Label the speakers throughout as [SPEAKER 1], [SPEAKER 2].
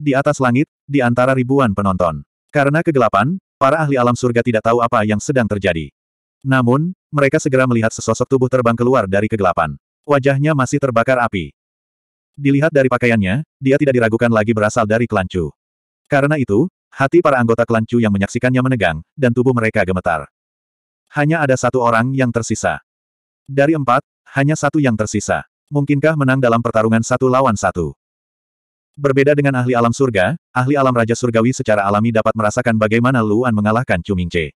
[SPEAKER 1] Di atas langit, di antara ribuan penonton. Karena kegelapan, para ahli alam surga tidak tahu apa yang sedang terjadi. Namun, mereka segera melihat sesosok tubuh terbang keluar dari kegelapan. Wajahnya masih terbakar api. Dilihat dari pakaiannya, dia tidak diragukan lagi berasal dari Kelancu. Karena itu, hati para anggota Kelancu yang menyaksikannya menegang, dan tubuh mereka gemetar. Hanya ada satu orang yang tersisa. Dari empat, hanya satu yang tersisa. Mungkinkah menang dalam pertarungan satu lawan satu? Berbeda dengan ahli alam surga, ahli alam Raja Surgawi secara alami dapat merasakan bagaimana Luan mengalahkan Chu Cumingce.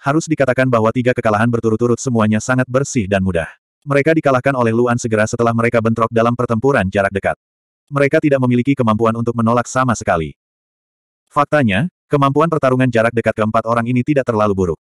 [SPEAKER 1] Harus dikatakan bahwa tiga kekalahan berturut-turut semuanya sangat bersih dan mudah. Mereka dikalahkan oleh Luan segera setelah mereka bentrok dalam pertempuran jarak dekat. Mereka tidak memiliki kemampuan untuk menolak sama sekali. Faktanya, kemampuan pertarungan jarak dekat keempat orang ini tidak terlalu buruk.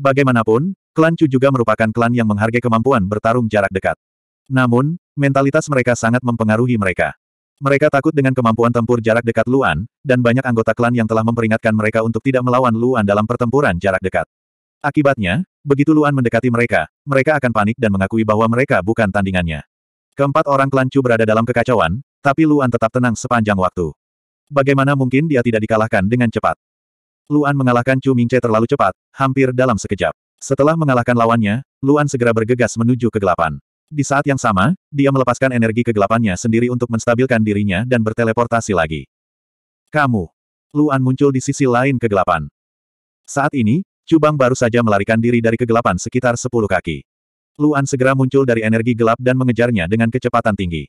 [SPEAKER 1] Bagaimanapun, klan Chu juga merupakan klan yang menghargai kemampuan bertarung jarak dekat. Namun, mentalitas mereka sangat mempengaruhi mereka. Mereka takut dengan kemampuan tempur jarak dekat Luan, dan banyak anggota klan yang telah memperingatkan mereka untuk tidak melawan Luan dalam pertempuran jarak dekat. Akibatnya, begitu Luan mendekati mereka, mereka akan panik dan mengakui bahwa mereka bukan tandingannya. Keempat orang klan Chu berada dalam kekacauan, tapi Luan tetap tenang sepanjang waktu. Bagaimana mungkin dia tidak dikalahkan dengan cepat? Luan mengalahkan Chu Mingce terlalu cepat, hampir dalam sekejap. Setelah mengalahkan lawannya, Luan segera bergegas menuju kegelapan. Di saat yang sama, dia melepaskan energi kegelapannya sendiri untuk menstabilkan dirinya dan berteleportasi lagi. Kamu. Luan muncul di sisi lain kegelapan. Saat ini, Cubang baru saja melarikan diri dari kegelapan sekitar 10 kaki. Luan segera muncul dari energi gelap dan mengejarnya dengan kecepatan tinggi.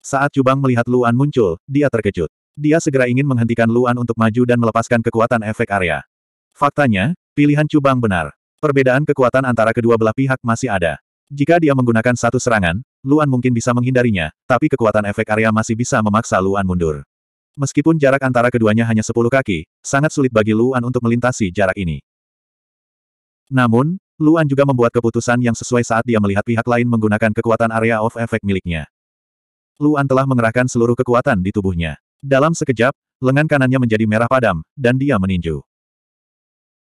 [SPEAKER 1] Saat Cubang melihat Luan muncul, dia terkejut. Dia segera ingin menghentikan Luan untuk maju dan melepaskan kekuatan efek area. Faktanya, pilihan Cubang benar. Perbedaan kekuatan antara kedua belah pihak masih ada. Jika dia menggunakan satu serangan, Luan mungkin bisa menghindarinya, tapi kekuatan efek area masih bisa memaksa Luan mundur. Meskipun jarak antara keduanya hanya 10 kaki, sangat sulit bagi Luan untuk melintasi jarak ini. Namun, Luan juga membuat keputusan yang sesuai saat dia melihat pihak lain menggunakan kekuatan area of efek miliknya. Luan telah mengerahkan seluruh kekuatan di tubuhnya. Dalam sekejap, lengan kanannya menjadi merah padam, dan dia meninju.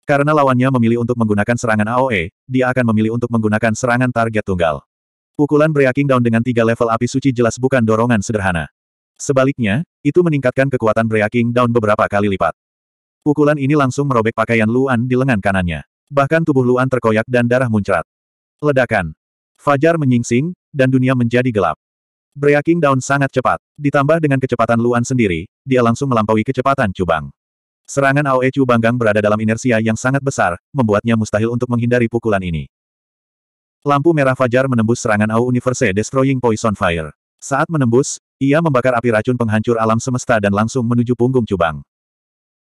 [SPEAKER 1] Karena lawannya memilih untuk menggunakan serangan AOE, dia akan memilih untuk menggunakan serangan target tunggal. Pukulan Breaking Down dengan tiga level api suci jelas bukan dorongan sederhana. Sebaliknya, itu meningkatkan kekuatan Breaking Down beberapa kali lipat. Pukulan ini langsung merobek pakaian Luan di lengan kanannya. Bahkan tubuh Luan terkoyak dan darah muncrat. Ledakan. Fajar menyingsing, dan dunia menjadi gelap. Breaking Down sangat cepat. Ditambah dengan kecepatan Luan sendiri, dia langsung melampaui kecepatan Cubang. Serangan Aoechu Banggang berada dalam inersia yang sangat besar, membuatnya mustahil untuk menghindari pukulan ini. Lampu merah fajar menembus serangan Ao Universe Destroying Poison Fire. Saat menembus, ia membakar api racun penghancur alam semesta dan langsung menuju punggung Cubang.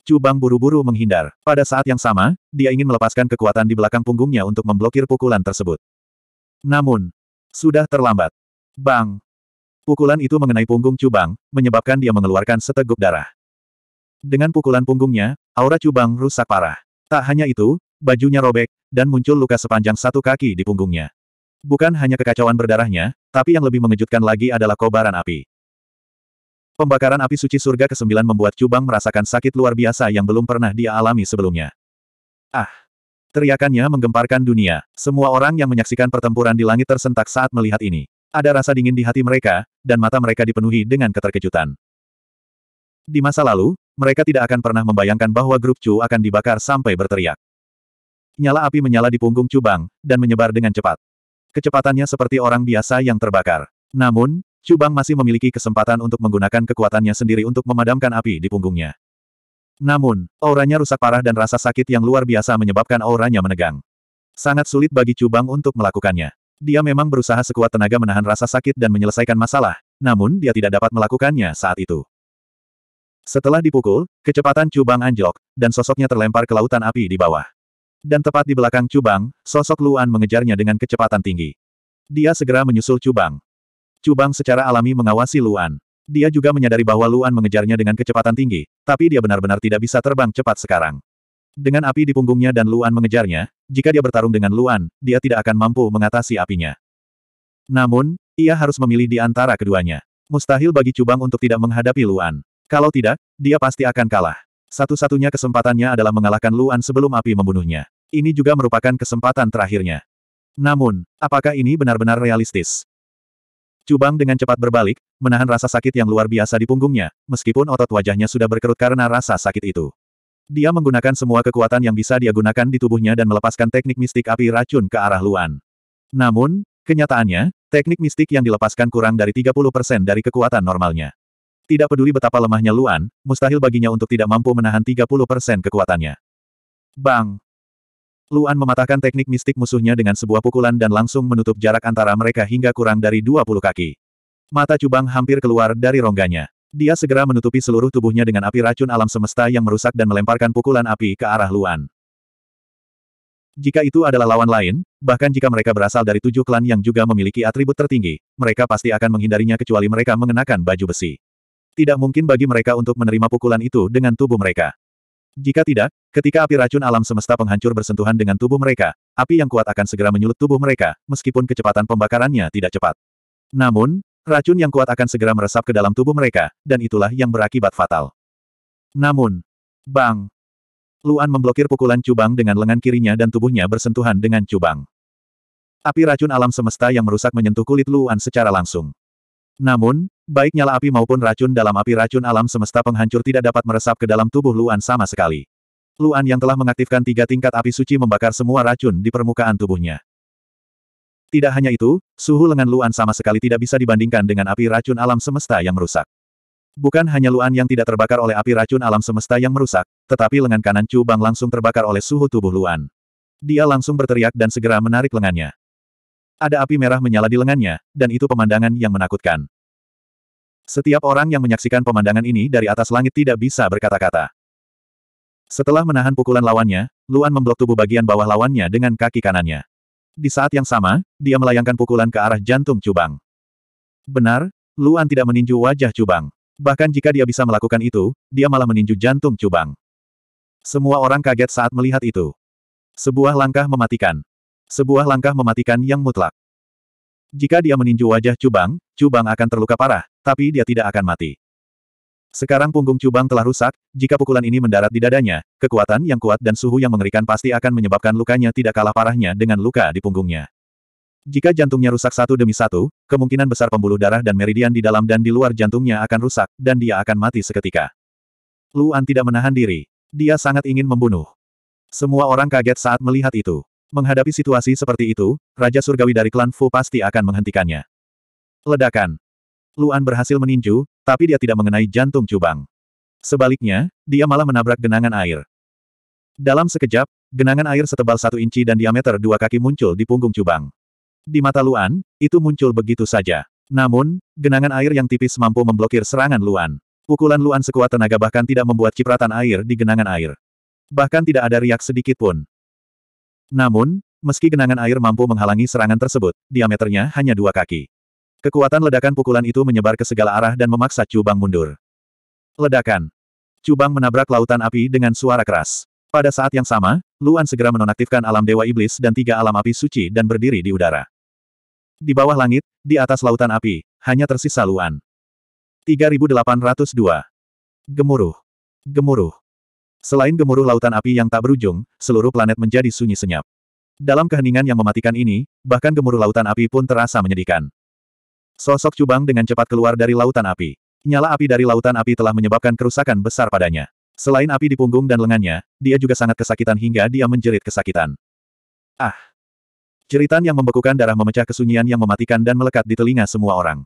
[SPEAKER 1] Cubang buru-buru menghindar. Pada saat yang sama, dia ingin melepaskan kekuatan di belakang punggungnya untuk memblokir pukulan tersebut. Namun, sudah terlambat. Bang! Pukulan itu mengenai punggung Cubang, menyebabkan dia mengeluarkan seteguk darah. Dengan pukulan punggungnya, aura cubang rusak parah. Tak hanya itu, bajunya robek, dan muncul luka sepanjang satu kaki di punggungnya. Bukan hanya kekacauan berdarahnya, tapi yang lebih mengejutkan lagi adalah kobaran api. Pembakaran api suci surga ke-9 membuat cubang merasakan sakit luar biasa yang belum pernah dia alami sebelumnya. Ah! Teriakannya menggemparkan dunia. Semua orang yang menyaksikan pertempuran di langit tersentak saat melihat ini. Ada rasa dingin di hati mereka, dan mata mereka dipenuhi dengan keterkejutan. Di masa lalu, mereka tidak akan pernah membayangkan bahwa grup Chu akan dibakar sampai berteriak. Nyala api menyala di punggung Chu Bang, dan menyebar dengan cepat. Kecepatannya seperti orang biasa yang terbakar. Namun, Chu Bang masih memiliki kesempatan untuk menggunakan kekuatannya sendiri untuk memadamkan api di punggungnya. Namun, auranya rusak parah dan rasa sakit yang luar biasa menyebabkan auranya menegang. Sangat sulit bagi Chu Bang untuk melakukannya. Dia memang berusaha sekuat tenaga menahan rasa sakit dan menyelesaikan masalah, namun dia tidak dapat melakukannya saat itu. Setelah dipukul, kecepatan cubang anjlok, dan sosoknya terlempar ke lautan api di bawah. Dan tepat di belakang cubang, sosok Luan mengejarnya dengan kecepatan tinggi. Dia segera menyusul cubang. Cubang secara alami mengawasi Luan. Dia juga menyadari bahwa Luan mengejarnya dengan kecepatan tinggi, tapi dia benar-benar tidak bisa terbang cepat sekarang. Dengan api di punggungnya dan Luan mengejarnya, jika dia bertarung dengan Luan, dia tidak akan mampu mengatasi apinya. Namun, ia harus memilih di antara keduanya. Mustahil bagi Cubang untuk tidak menghadapi Luan. Kalau tidak, dia pasti akan kalah. Satu-satunya kesempatannya adalah mengalahkan Luan sebelum api membunuhnya. Ini juga merupakan kesempatan terakhirnya. Namun, apakah ini benar-benar realistis? Cubang dengan cepat berbalik, menahan rasa sakit yang luar biasa di punggungnya, meskipun otot wajahnya sudah berkerut karena rasa sakit itu. Dia menggunakan semua kekuatan yang bisa dia gunakan di tubuhnya dan melepaskan teknik mistik api racun ke arah Luan. Namun, kenyataannya, teknik mistik yang dilepaskan kurang dari 30% dari kekuatan normalnya. Tidak peduli betapa lemahnya Luan, mustahil baginya untuk tidak mampu menahan 30% kekuatannya. Bang! Luan mematahkan teknik mistik musuhnya dengan sebuah pukulan dan langsung menutup jarak antara mereka hingga kurang dari 20 kaki. Mata cubang hampir keluar dari rongganya. Dia segera menutupi seluruh tubuhnya dengan api racun alam semesta yang merusak dan melemparkan pukulan api ke arah Luan. Jika itu adalah lawan lain, bahkan jika mereka berasal dari tujuh klan yang juga memiliki atribut tertinggi, mereka pasti akan menghindarinya kecuali mereka mengenakan baju besi. Tidak mungkin bagi mereka untuk menerima pukulan itu dengan tubuh mereka. Jika tidak, ketika api racun alam semesta penghancur bersentuhan dengan tubuh mereka, api yang kuat akan segera menyulut tubuh mereka, meskipun kecepatan pembakarannya tidak cepat. Namun, racun yang kuat akan segera meresap ke dalam tubuh mereka, dan itulah yang berakibat fatal. Namun, bang! Luan memblokir pukulan cubang dengan lengan kirinya dan tubuhnya bersentuhan dengan cubang. Api racun alam semesta yang merusak menyentuh kulit Luan secara langsung. Namun, Baik nyala api maupun racun dalam api racun alam semesta penghancur tidak dapat meresap ke dalam tubuh Luan sama sekali. Luan yang telah mengaktifkan tiga tingkat api suci membakar semua racun di permukaan tubuhnya. Tidak hanya itu, suhu lengan Luan sama sekali tidak bisa dibandingkan dengan api racun alam semesta yang merusak. Bukan hanya Luan yang tidak terbakar oleh api racun alam semesta yang merusak, tetapi lengan kanan Chu Bang langsung terbakar oleh suhu tubuh Luan. Dia langsung berteriak dan segera menarik lengannya. Ada api merah menyala di lengannya, dan itu pemandangan yang menakutkan. Setiap orang yang menyaksikan pemandangan ini dari atas langit tidak bisa berkata-kata. Setelah menahan pukulan lawannya, Luan memblok tubuh bagian bawah lawannya dengan kaki kanannya. Di saat yang sama, dia melayangkan pukulan ke arah jantung Cubang. Benar, Luan tidak meninju wajah Cubang. Bahkan jika dia bisa melakukan itu, dia malah meninju jantung Cubang. Semua orang kaget saat melihat itu. Sebuah langkah mematikan. Sebuah langkah mematikan yang mutlak. Jika dia meninju wajah Cubang, Cubang akan terluka parah, tapi dia tidak akan mati. Sekarang punggung Cubang telah rusak, jika pukulan ini mendarat di dadanya, kekuatan yang kuat dan suhu yang mengerikan pasti akan menyebabkan lukanya tidak kalah parahnya dengan luka di punggungnya. Jika jantungnya rusak satu demi satu, kemungkinan besar pembuluh darah dan meridian di dalam dan di luar jantungnya akan rusak, dan dia akan mati seketika. Luan tidak menahan diri. Dia sangat ingin membunuh. Semua orang kaget saat melihat itu. Menghadapi situasi seperti itu, Raja Surgawi dari klan Fu pasti akan menghentikannya. Ledakan. Luan berhasil meninju, tapi dia tidak mengenai jantung cubang. Sebaliknya, dia malah menabrak genangan air. Dalam sekejap, genangan air setebal satu inci dan diameter dua kaki muncul di punggung cubang. Di mata Luan, itu muncul begitu saja. Namun, genangan air yang tipis mampu memblokir serangan Luan. Pukulan Luan sekuat tenaga bahkan tidak membuat cipratan air di genangan air. Bahkan tidak ada riak sedikit pun. Namun, meski genangan air mampu menghalangi serangan tersebut, diameternya hanya dua kaki. Kekuatan ledakan pukulan itu menyebar ke segala arah dan memaksa Cubang mundur. Ledakan. Cubang menabrak lautan api dengan suara keras. Pada saat yang sama, Luan segera menonaktifkan alam Dewa Iblis dan tiga alam api suci dan berdiri di udara. Di bawah langit, di atas lautan api, hanya tersisa Luan. 3802. Gemuruh. Gemuruh. Selain gemuruh lautan api yang tak berujung, seluruh planet menjadi sunyi senyap. Dalam keheningan yang mematikan ini, bahkan gemuruh lautan api pun terasa menyedihkan. Sosok cubang dengan cepat keluar dari lautan api. Nyala api dari lautan api telah menyebabkan kerusakan besar padanya. Selain api di punggung dan lengannya, dia juga sangat kesakitan hingga dia menjerit kesakitan. Ah! Jeritan yang membekukan darah memecah kesunyian yang mematikan dan melekat di telinga semua orang.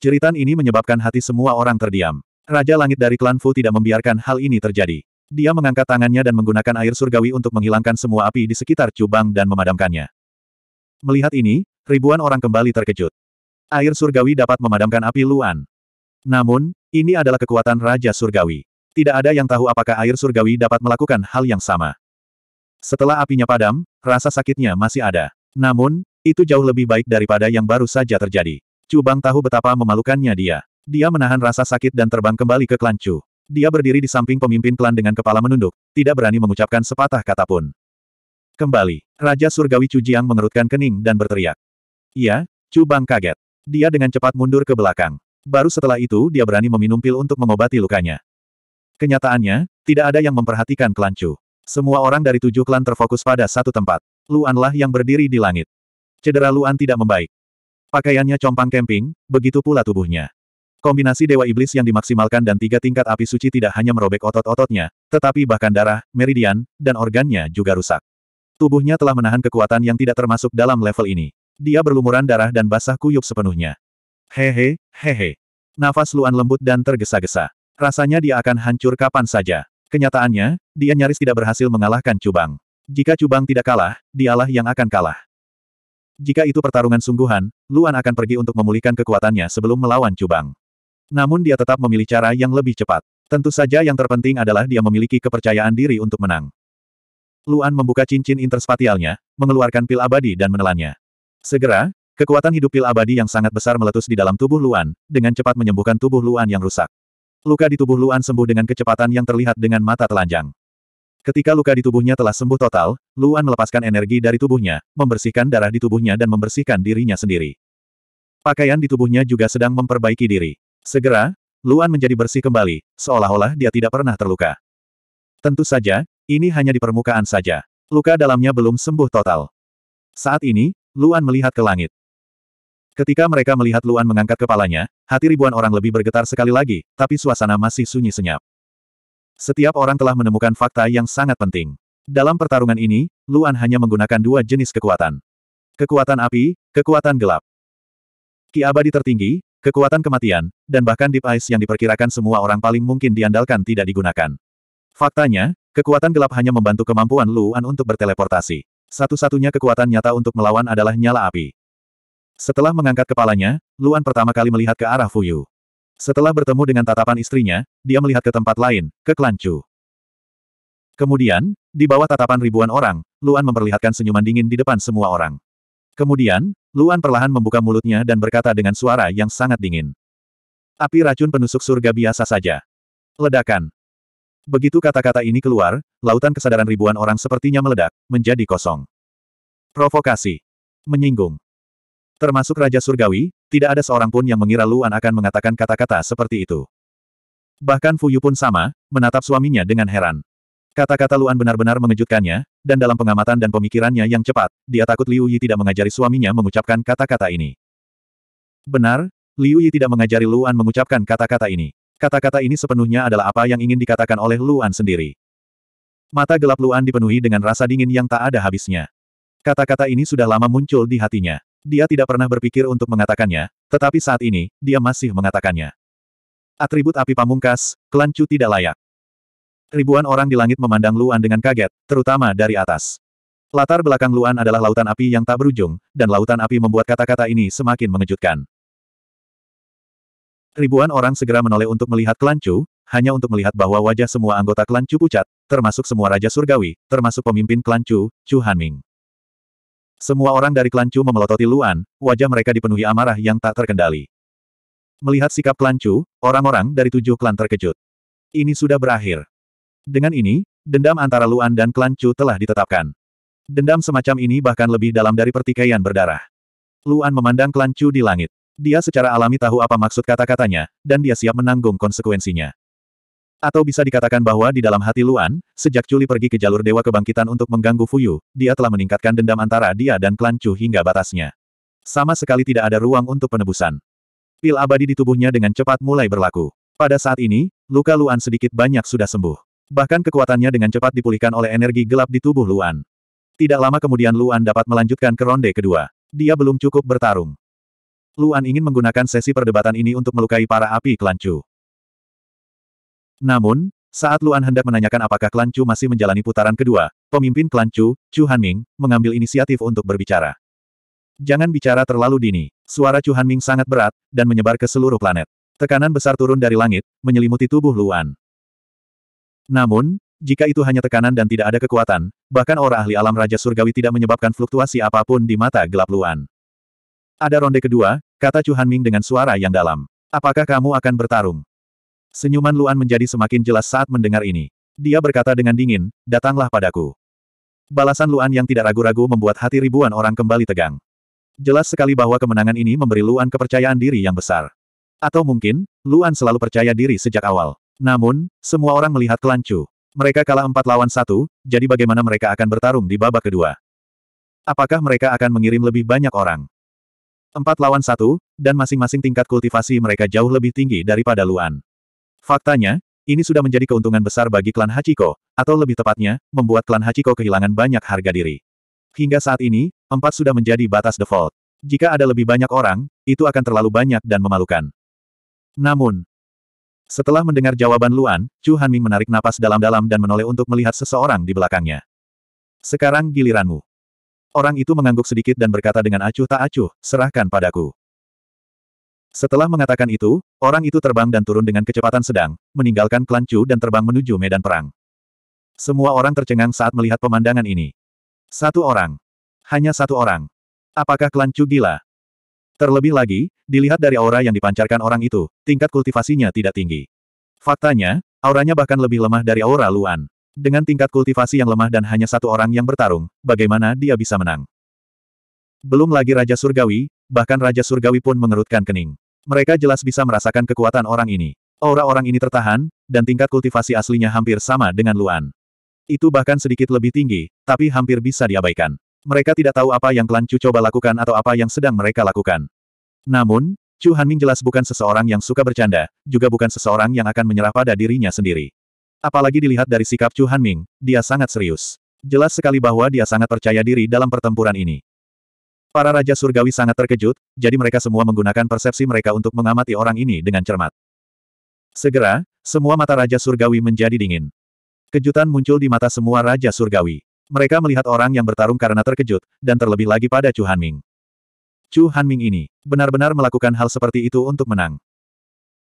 [SPEAKER 1] Jeritan ini menyebabkan hati semua orang terdiam. Raja Langit dari klan Fu tidak membiarkan hal ini terjadi. Dia mengangkat tangannya dan menggunakan air surgawi untuk menghilangkan semua api di sekitar cubang dan memadamkannya. Melihat ini, ribuan orang kembali terkejut. Air surgawi dapat memadamkan api Luan. Namun, ini adalah kekuatan Raja Surgawi. Tidak ada yang tahu apakah air surgawi dapat melakukan hal yang sama. Setelah apinya padam, rasa sakitnya masih ada. Namun, itu jauh lebih baik daripada yang baru saja terjadi. Cubang tahu betapa memalukannya dia. Dia menahan rasa sakit dan terbang kembali ke Klancu. Dia berdiri di samping pemimpin klan dengan kepala menunduk, tidak berani mengucapkan sepatah kata pun. Kembali, Raja Surgawi Chujiang mengerutkan kening dan berteriak. Iya, Chu Bang kaget. Dia dengan cepat mundur ke belakang. Baru setelah itu dia berani meminum pil untuk mengobati lukanya. Kenyataannya, tidak ada yang memperhatikan klan Chu. Semua orang dari tujuh klan terfokus pada satu tempat. Luanlah yang berdiri di langit. Cedera Luan tidak membaik. Pakaiannya compang kemping, begitu pula tubuhnya. Kombinasi Dewa Iblis yang dimaksimalkan dan tiga tingkat api suci tidak hanya merobek otot-ototnya, tetapi bahkan darah, meridian, dan organnya juga rusak. Tubuhnya telah menahan kekuatan yang tidak termasuk dalam level ini. Dia berlumuran darah dan basah kuyup sepenuhnya. Hehe, hehe. Nafas Luan lembut dan tergesa-gesa. Rasanya dia akan hancur kapan saja. Kenyataannya, dia nyaris tidak berhasil mengalahkan Cubang. Jika Cubang tidak kalah, dialah yang akan kalah. Jika itu pertarungan sungguhan, Luan akan pergi untuk memulihkan kekuatannya sebelum melawan Cubang. Namun dia tetap memilih cara yang lebih cepat. Tentu saja yang terpenting adalah dia memiliki kepercayaan diri untuk menang. Luan membuka cincin interspatialnya, mengeluarkan pil abadi dan menelannya. Segera, kekuatan hidup pil abadi yang sangat besar meletus di dalam tubuh Luan, dengan cepat menyembuhkan tubuh Luan yang rusak. Luka di tubuh Luan sembuh dengan kecepatan yang terlihat dengan mata telanjang. Ketika luka di tubuhnya telah sembuh total, Luan melepaskan energi dari tubuhnya, membersihkan darah di tubuhnya dan membersihkan dirinya sendiri. Pakaian di tubuhnya juga sedang memperbaiki diri. Segera, Luan menjadi bersih kembali, seolah-olah dia tidak pernah terluka. Tentu saja, ini hanya di permukaan saja. Luka dalamnya belum sembuh total. Saat ini, Luan melihat ke langit. Ketika mereka melihat Luan mengangkat kepalanya, hati ribuan orang lebih bergetar sekali lagi, tapi suasana masih sunyi senyap. Setiap orang telah menemukan fakta yang sangat penting. Dalam pertarungan ini, Luan hanya menggunakan dua jenis kekuatan. Kekuatan api, kekuatan gelap. Ki abadi tertinggi, Kekuatan kematian, dan bahkan Deep Ice yang diperkirakan semua orang paling mungkin diandalkan tidak digunakan. Faktanya, kekuatan gelap hanya membantu kemampuan Luan untuk berteleportasi. Satu-satunya kekuatan nyata untuk melawan adalah nyala api. Setelah mengangkat kepalanya, Luan pertama kali melihat ke arah Fuyu. Setelah bertemu dengan tatapan istrinya, dia melihat ke tempat lain, ke Klancu. Kemudian, di bawah tatapan ribuan orang, Luan memperlihatkan senyuman dingin di depan semua orang. Kemudian, Luan perlahan membuka mulutnya dan berkata dengan suara yang sangat dingin. Api racun penusuk surga biasa saja. Ledakan. Begitu kata-kata ini keluar, lautan kesadaran ribuan orang sepertinya meledak, menjadi kosong. Provokasi. Menyinggung. Termasuk Raja Surgawi, tidak ada seorang pun yang mengira Luan akan mengatakan kata-kata seperti itu. Bahkan Fuyu pun sama, menatap suaminya dengan heran. Kata-kata Luan benar-benar mengejutkannya, dan dalam pengamatan dan pemikirannya yang cepat, dia takut Liu Yi tidak mengajari suaminya mengucapkan kata-kata ini. Benar, Liu Yi tidak mengajari Luan mengucapkan kata-kata ini. Kata-kata ini sepenuhnya adalah apa yang ingin dikatakan oleh Luan sendiri. Mata gelap Luan dipenuhi dengan rasa dingin yang tak ada habisnya. Kata-kata ini sudah lama muncul di hatinya. Dia tidak pernah berpikir untuk mengatakannya, tetapi saat ini, dia masih mengatakannya. Atribut api pamungkas, Chu tidak layak. Ribuan orang di langit memandang Luan dengan kaget, terutama dari atas. Latar belakang Luan adalah lautan api yang tak berujung, dan lautan api membuat kata-kata ini semakin mengejutkan. Ribuan orang segera menoleh untuk melihat klan hanya untuk melihat bahwa wajah semua anggota klan pucat, termasuk semua raja surgawi, termasuk pemimpin klan Chu, Chu Hanming. Semua orang dari klan memelototi Luan, wajah mereka dipenuhi amarah yang tak terkendali. Melihat sikap klan orang-orang dari tujuh klan terkejut. Ini sudah berakhir. Dengan ini, dendam antara Luan dan klan Chu telah ditetapkan. Dendam semacam ini bahkan lebih dalam dari pertikaian berdarah. Luan memandang klan Chu di langit. Dia secara alami tahu apa maksud kata-katanya, dan dia siap menanggung konsekuensinya. Atau bisa dikatakan bahwa di dalam hati Luan, sejak Chuli pergi ke jalur Dewa Kebangkitan untuk mengganggu Fuyu, dia telah meningkatkan dendam antara dia dan klan Chu hingga batasnya. Sama sekali tidak ada ruang untuk penebusan. Pil abadi di tubuhnya dengan cepat mulai berlaku. Pada saat ini, luka Luan sedikit banyak sudah sembuh. Bahkan kekuatannya dengan cepat dipulihkan oleh energi gelap di tubuh Luan. Tidak lama kemudian Luan dapat melanjutkan ke ronde kedua. Dia belum cukup bertarung. Luan ingin menggunakan sesi perdebatan ini untuk melukai para api kelancu. Namun, saat Luan hendak menanyakan apakah kelancu masih menjalani putaran kedua, pemimpin kelancu, Chu Hanming, mengambil inisiatif untuk berbicara. Jangan bicara terlalu dini. Suara Chu Hanming sangat berat, dan menyebar ke seluruh planet. Tekanan besar turun dari langit, menyelimuti tubuh Luan. Namun, jika itu hanya tekanan dan tidak ada kekuatan, bahkan orang ahli alam Raja Surgawi tidak menyebabkan fluktuasi apapun di mata gelap Luan. Ada ronde kedua, kata Chu Hanming dengan suara yang dalam. Apakah kamu akan bertarung? Senyuman Luan menjadi semakin jelas saat mendengar ini. Dia berkata dengan dingin, datanglah padaku. Balasan Luan yang tidak ragu-ragu membuat hati ribuan orang kembali tegang. Jelas sekali bahwa kemenangan ini memberi Luan kepercayaan diri yang besar. Atau mungkin, Luan selalu percaya diri sejak awal. Namun, semua orang melihat Kelancu. Mereka kalah empat lawan satu, jadi bagaimana mereka akan bertarung di babak kedua? Apakah mereka akan mengirim lebih banyak orang? Empat lawan satu, dan masing-masing tingkat kultivasi mereka jauh lebih tinggi daripada Luan. Faktanya, ini sudah menjadi keuntungan besar bagi klan Hachiko, atau lebih tepatnya, membuat klan Hachiko kehilangan banyak harga diri. Hingga saat ini, empat sudah menjadi batas default. Jika ada lebih banyak orang, itu akan terlalu banyak dan memalukan. Namun, setelah mendengar jawaban Luan, Chu Hanming menarik napas dalam-dalam dan menoleh untuk melihat seseorang di belakangnya. Sekarang giliranmu. Orang itu mengangguk sedikit dan berkata dengan acuh tak acuh, serahkan padaku. Setelah mengatakan itu, orang itu terbang dan turun dengan kecepatan sedang, meninggalkan klan Chu dan terbang menuju medan perang. Semua orang tercengang saat melihat pemandangan ini. Satu orang. Hanya satu orang. Apakah klan Chu gila? Terlebih lagi, dilihat dari aura yang dipancarkan orang itu, tingkat kultivasinya tidak tinggi. Faktanya, auranya bahkan lebih lemah dari aura Luan. Dengan tingkat kultivasi yang lemah dan hanya satu orang yang bertarung, bagaimana dia bisa menang? Belum lagi Raja Surgawi, bahkan Raja Surgawi pun mengerutkan kening. Mereka jelas bisa merasakan kekuatan orang ini. Aura orang ini tertahan, dan tingkat kultivasi aslinya hampir sama dengan Luan. Itu bahkan sedikit lebih tinggi, tapi hampir bisa diabaikan. Mereka tidak tahu apa yang klan Chu coba lakukan atau apa yang sedang mereka lakukan. Namun, Chu Hanming jelas bukan seseorang yang suka bercanda, juga bukan seseorang yang akan menyerah pada dirinya sendiri. Apalagi dilihat dari sikap Chu Hanming, dia sangat serius. Jelas sekali bahwa dia sangat percaya diri dalam pertempuran ini. Para Raja Surgawi sangat terkejut, jadi mereka semua menggunakan persepsi mereka untuk mengamati orang ini dengan cermat. Segera, semua mata Raja Surgawi menjadi dingin. Kejutan muncul di mata semua Raja Surgawi. Mereka melihat orang yang bertarung karena terkejut, dan terlebih lagi pada Chu Hanming. Chu Hanming ini benar-benar melakukan hal seperti itu untuk menang.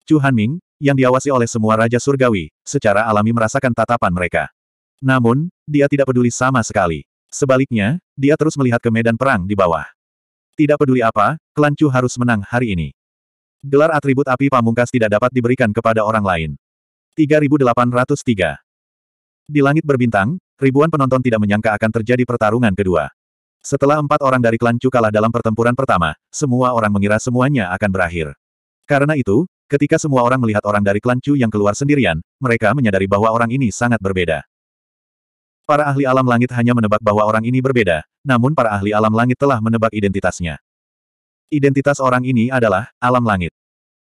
[SPEAKER 1] Chu Hanming, yang diawasi oleh semua Raja Surgawi, secara alami merasakan tatapan mereka. Namun, dia tidak peduli sama sekali. Sebaliknya, dia terus melihat ke medan perang di bawah. Tidak peduli apa, klan Chu harus menang hari ini. Gelar atribut api pamungkas tidak dapat diberikan kepada orang lain. 3803 Di langit berbintang, Ribuan penonton tidak menyangka akan terjadi pertarungan kedua. Setelah empat orang dari klan Chu kalah dalam pertempuran pertama, semua orang mengira semuanya akan berakhir. Karena itu, ketika semua orang melihat orang dari klan Chu yang keluar sendirian, mereka menyadari bahwa orang ini sangat berbeda. Para ahli alam langit hanya menebak bahwa orang ini berbeda, namun para ahli alam langit telah menebak identitasnya. Identitas orang ini adalah alam langit.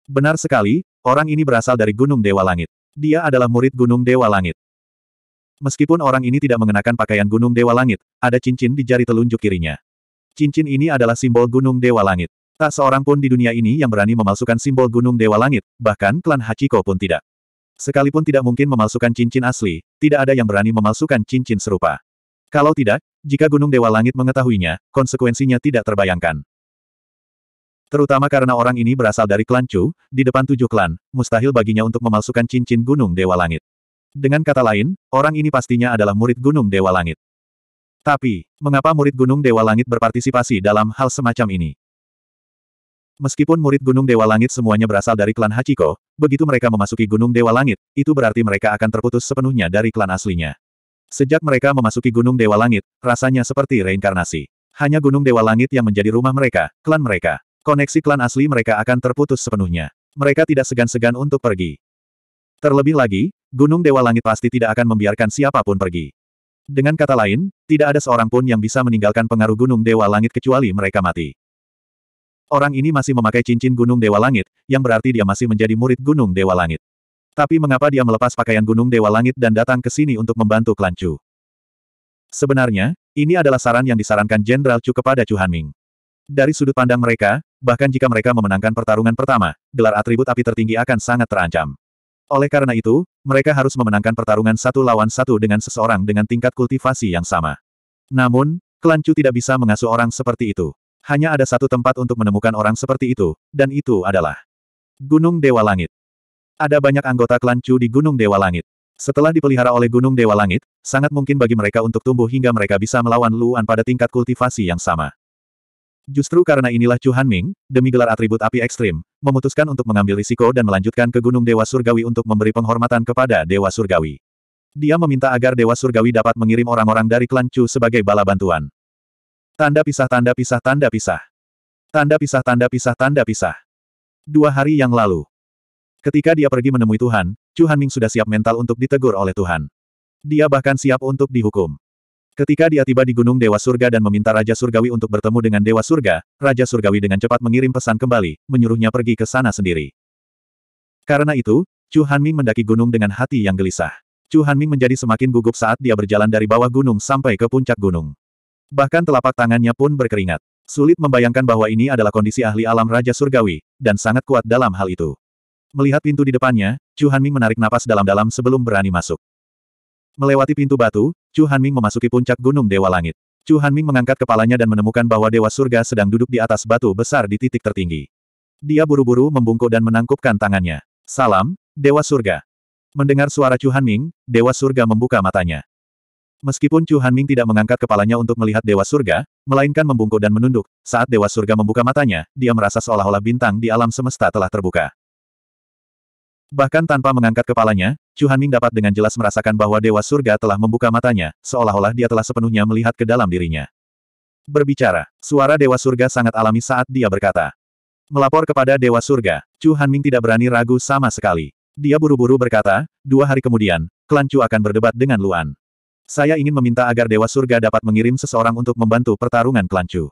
[SPEAKER 1] Benar sekali, orang ini berasal dari Gunung Dewa Langit. Dia adalah murid Gunung Dewa Langit. Meskipun orang ini tidak mengenakan pakaian Gunung Dewa Langit, ada cincin di jari telunjuk kirinya. Cincin ini adalah simbol Gunung Dewa Langit. Tak seorang pun di dunia ini yang berani memalsukan simbol Gunung Dewa Langit, bahkan klan Hachiko pun tidak. Sekalipun tidak mungkin memalsukan cincin asli, tidak ada yang berani memalsukan cincin serupa. Kalau tidak, jika Gunung Dewa Langit mengetahuinya, konsekuensinya tidak terbayangkan. Terutama karena orang ini berasal dari klan Chu, di depan tujuh klan, mustahil baginya untuk memalsukan cincin Gunung Dewa Langit. Dengan kata lain, orang ini pastinya adalah murid Gunung Dewa Langit. Tapi, mengapa murid Gunung Dewa Langit berpartisipasi dalam hal semacam ini? Meskipun murid Gunung Dewa Langit semuanya berasal dari klan Hachiko, begitu mereka memasuki Gunung Dewa Langit, itu berarti mereka akan terputus sepenuhnya dari klan aslinya. Sejak mereka memasuki Gunung Dewa Langit, rasanya seperti reinkarnasi. Hanya Gunung Dewa Langit yang menjadi rumah mereka, klan mereka. Koneksi klan asli mereka akan terputus sepenuhnya. Mereka tidak segan-segan untuk pergi. Terlebih lagi, Gunung Dewa Langit pasti tidak akan membiarkan siapapun pergi. Dengan kata lain, tidak ada seorang pun yang bisa meninggalkan pengaruh Gunung Dewa Langit kecuali mereka mati. Orang ini masih memakai cincin Gunung Dewa Langit, yang berarti dia masih menjadi murid Gunung Dewa Langit. Tapi mengapa dia melepas pakaian Gunung Dewa Langit dan datang ke sini untuk membantu klan Sebenarnya, ini adalah saran yang disarankan Jenderal Chu kepada Chu Hanming. Dari sudut pandang mereka, bahkan jika mereka memenangkan pertarungan pertama, gelar atribut api tertinggi akan sangat terancam. Oleh karena itu, mereka harus memenangkan pertarungan satu lawan satu dengan seseorang dengan tingkat kultivasi yang sama. Namun, klan Chu tidak bisa mengasuh orang seperti itu. Hanya ada satu tempat untuk menemukan orang seperti itu, dan itu adalah Gunung Dewa Langit. Ada banyak anggota klan Chu di Gunung Dewa Langit. Setelah dipelihara oleh Gunung Dewa Langit, sangat mungkin bagi mereka untuk tumbuh hingga mereka bisa melawan Luan pada tingkat kultivasi yang sama. Justru karena inilah Chu Han demi gelar atribut api ekstrim, memutuskan untuk mengambil risiko dan melanjutkan ke Gunung Dewa Surgawi untuk memberi penghormatan kepada Dewa Surgawi. Dia meminta agar Dewa Surgawi dapat mengirim orang-orang dari klan Chu sebagai bala bantuan. Tanda pisah tanda pisah tanda pisah. Tanda pisah tanda pisah tanda pisah. Dua hari yang lalu. Ketika dia pergi menemui Tuhan, Chu Hanming sudah siap mental untuk ditegur oleh Tuhan. Dia bahkan siap untuk dihukum. Ketika dia tiba di Gunung Dewa Surga dan meminta Raja Surgawi untuk bertemu dengan Dewa Surga, Raja Surgawi dengan cepat mengirim pesan kembali, menyuruhnya pergi ke sana sendiri. Karena itu, Chu Hanming mendaki gunung dengan hati yang gelisah. Chu Hanming menjadi semakin gugup saat dia berjalan dari bawah gunung sampai ke puncak gunung. Bahkan telapak tangannya pun berkeringat. Sulit membayangkan bahwa ini adalah kondisi ahli alam Raja Surgawi, dan sangat kuat dalam hal itu. Melihat pintu di depannya, Chu Hanming menarik napas dalam-dalam sebelum berani masuk. Melewati pintu batu, Chu Hanming memasuki puncak gunung Dewa Langit. Chu Hanming mengangkat kepalanya dan menemukan bahwa Dewa Surga sedang duduk di atas batu besar di titik tertinggi. Dia buru-buru membungkuk dan menangkupkan tangannya. Salam, Dewa Surga. Mendengar suara Chu Hanming, Dewa Surga membuka matanya. Meskipun Chu Hanming tidak mengangkat kepalanya untuk melihat Dewa Surga, melainkan membungkuk dan menunduk, saat Dewa Surga membuka matanya, dia merasa seolah-olah bintang di alam semesta telah terbuka. Bahkan tanpa mengangkat kepalanya, Chu Hanming dapat dengan jelas merasakan bahwa Dewa Surga telah membuka matanya, seolah-olah dia telah sepenuhnya melihat ke dalam dirinya. Berbicara, suara Dewa Surga sangat alami saat dia berkata. Melapor kepada Dewa Surga, Chu Hanming tidak berani ragu sama sekali. Dia buru-buru berkata, dua hari kemudian, klan Chu akan berdebat dengan Luan. Saya ingin meminta agar Dewa Surga dapat mengirim seseorang untuk membantu pertarungan klan Chu.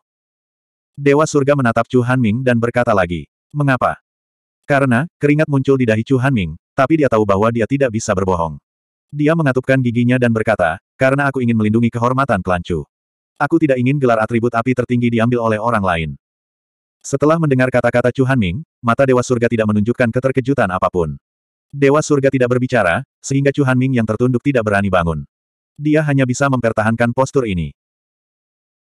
[SPEAKER 1] Dewa Surga menatap Chu Hanming dan berkata lagi, Mengapa? Karena, keringat muncul di dahi Chu Hanming, tapi dia tahu bahwa dia tidak bisa berbohong. Dia mengatupkan giginya dan berkata, karena aku ingin melindungi kehormatan klan Chu. Aku tidak ingin gelar atribut api tertinggi diambil oleh orang lain. Setelah mendengar kata-kata Chu Hanming, mata Dewa Surga tidak menunjukkan keterkejutan apapun. Dewa Surga tidak berbicara, sehingga Chu Hanming yang tertunduk tidak berani bangun. Dia hanya bisa mempertahankan postur ini.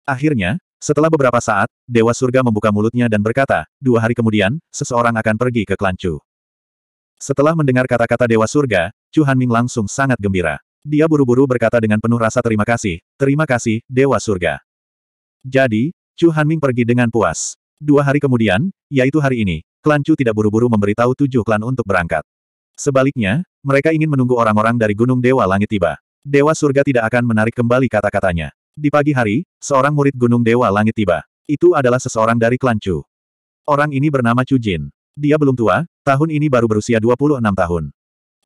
[SPEAKER 1] Akhirnya, setelah beberapa saat, Dewa Surga membuka mulutnya dan berkata, dua hari kemudian, seseorang akan pergi ke klan Setelah mendengar kata-kata Dewa Surga, Chu Hanming langsung sangat gembira. Dia buru-buru berkata dengan penuh rasa terima kasih, terima kasih, Dewa Surga. Jadi, Chu Hanming pergi dengan puas. Dua hari kemudian, yaitu hari ini, klan tidak buru-buru memberitahu tujuh klan untuk berangkat. Sebaliknya, mereka ingin menunggu orang-orang dari Gunung Dewa Langit tiba. Dewa Surga tidak akan menarik kembali kata-katanya. Di pagi hari, seorang murid Gunung Dewa Langit tiba. Itu adalah seseorang dari klan Chu. Orang ini bernama Chu Jin. Dia belum tua, tahun ini baru berusia 26 tahun.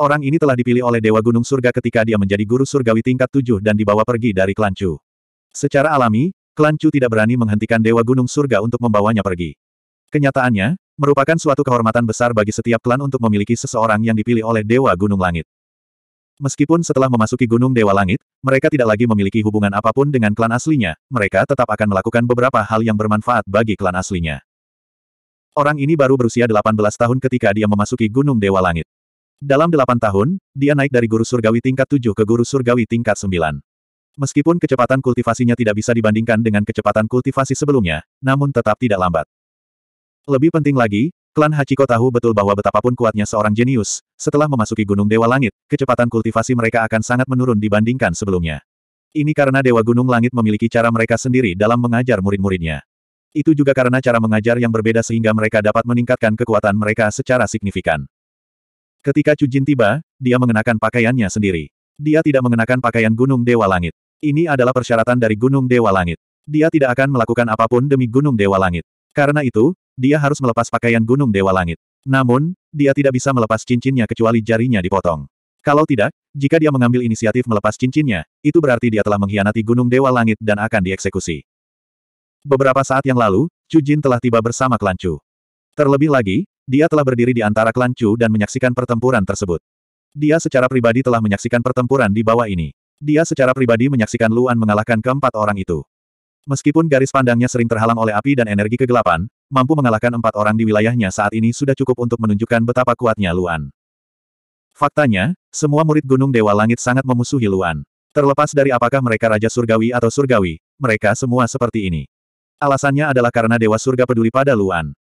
[SPEAKER 1] Orang ini telah dipilih oleh Dewa Gunung Surga ketika dia menjadi guru surgawi tingkat 7 dan dibawa pergi dari klan Chu. Secara alami, klan Chu tidak berani menghentikan Dewa Gunung Surga untuk membawanya pergi. Kenyataannya, merupakan suatu kehormatan besar bagi setiap klan untuk memiliki seseorang yang dipilih oleh Dewa Gunung Langit. Meskipun setelah memasuki Gunung Dewa Langit, mereka tidak lagi memiliki hubungan apapun dengan klan aslinya, mereka tetap akan melakukan beberapa hal yang bermanfaat bagi klan aslinya. Orang ini baru berusia 18 tahun ketika dia memasuki Gunung Dewa Langit. Dalam 8 tahun, dia naik dari guru surgawi tingkat 7 ke guru surgawi tingkat 9. Meskipun kecepatan kultivasinya tidak bisa dibandingkan dengan kecepatan kultivasi sebelumnya, namun tetap tidak lambat. Lebih penting lagi, Klan Hachiko tahu betul bahwa betapapun kuatnya seorang jenius, setelah memasuki Gunung Dewa Langit, kecepatan kultivasi mereka akan sangat menurun dibandingkan sebelumnya. Ini karena Dewa Gunung Langit memiliki cara mereka sendiri dalam mengajar murid-muridnya. Itu juga karena cara mengajar yang berbeda sehingga mereka dapat meningkatkan kekuatan mereka secara signifikan. Ketika Cujin tiba, dia mengenakan pakaiannya sendiri. Dia tidak mengenakan pakaian Gunung Dewa Langit. Ini adalah persyaratan dari Gunung Dewa Langit. Dia tidak akan melakukan apapun demi Gunung Dewa Langit. Karena itu, dia harus melepas pakaian Gunung Dewa Langit. Namun, dia tidak bisa melepas cincinnya kecuali jarinya dipotong. Kalau tidak, jika dia mengambil inisiatif melepas cincinnya, itu berarti dia telah mengkhianati Gunung Dewa Langit dan akan dieksekusi. Beberapa saat yang lalu, Chu Jin telah tiba bersama klan Chu. Terlebih lagi, dia telah berdiri di antara klan Chu dan menyaksikan pertempuran tersebut. Dia secara pribadi telah menyaksikan pertempuran di bawah ini. Dia secara pribadi menyaksikan Luan mengalahkan keempat orang itu. Meskipun garis pandangnya sering terhalang oleh api dan energi kegelapan, mampu mengalahkan empat orang di wilayahnya saat ini sudah cukup untuk menunjukkan betapa kuatnya Luan. Faktanya, semua murid Gunung Dewa Langit sangat memusuhi Luan. Terlepas dari apakah mereka Raja Surgawi atau Surgawi, mereka semua seperti ini. Alasannya adalah karena Dewa Surga peduli pada Luan.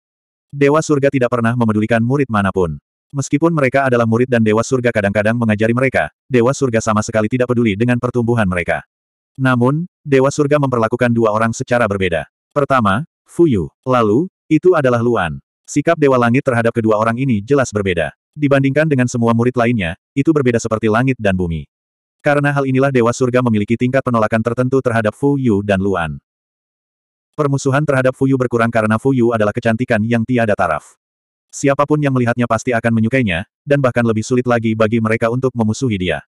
[SPEAKER 1] Dewa Surga tidak pernah memedulikan murid manapun. Meskipun mereka adalah murid dan Dewa Surga kadang-kadang mengajari mereka, Dewa Surga sama sekali tidak peduli dengan pertumbuhan mereka. Namun, Dewa Surga memperlakukan dua orang secara berbeda. Pertama, Fuyu. Lalu, itu adalah Luan. Sikap Dewa Langit terhadap kedua orang ini jelas berbeda. Dibandingkan dengan semua murid lainnya, itu berbeda seperti langit dan bumi. Karena hal inilah Dewa Surga memiliki tingkat penolakan tertentu terhadap Fuyu dan Luan. Permusuhan terhadap Fuyu berkurang karena Fuyu adalah kecantikan yang tiada taraf. Siapapun yang melihatnya pasti akan menyukainya, dan bahkan lebih sulit lagi bagi mereka untuk memusuhi dia.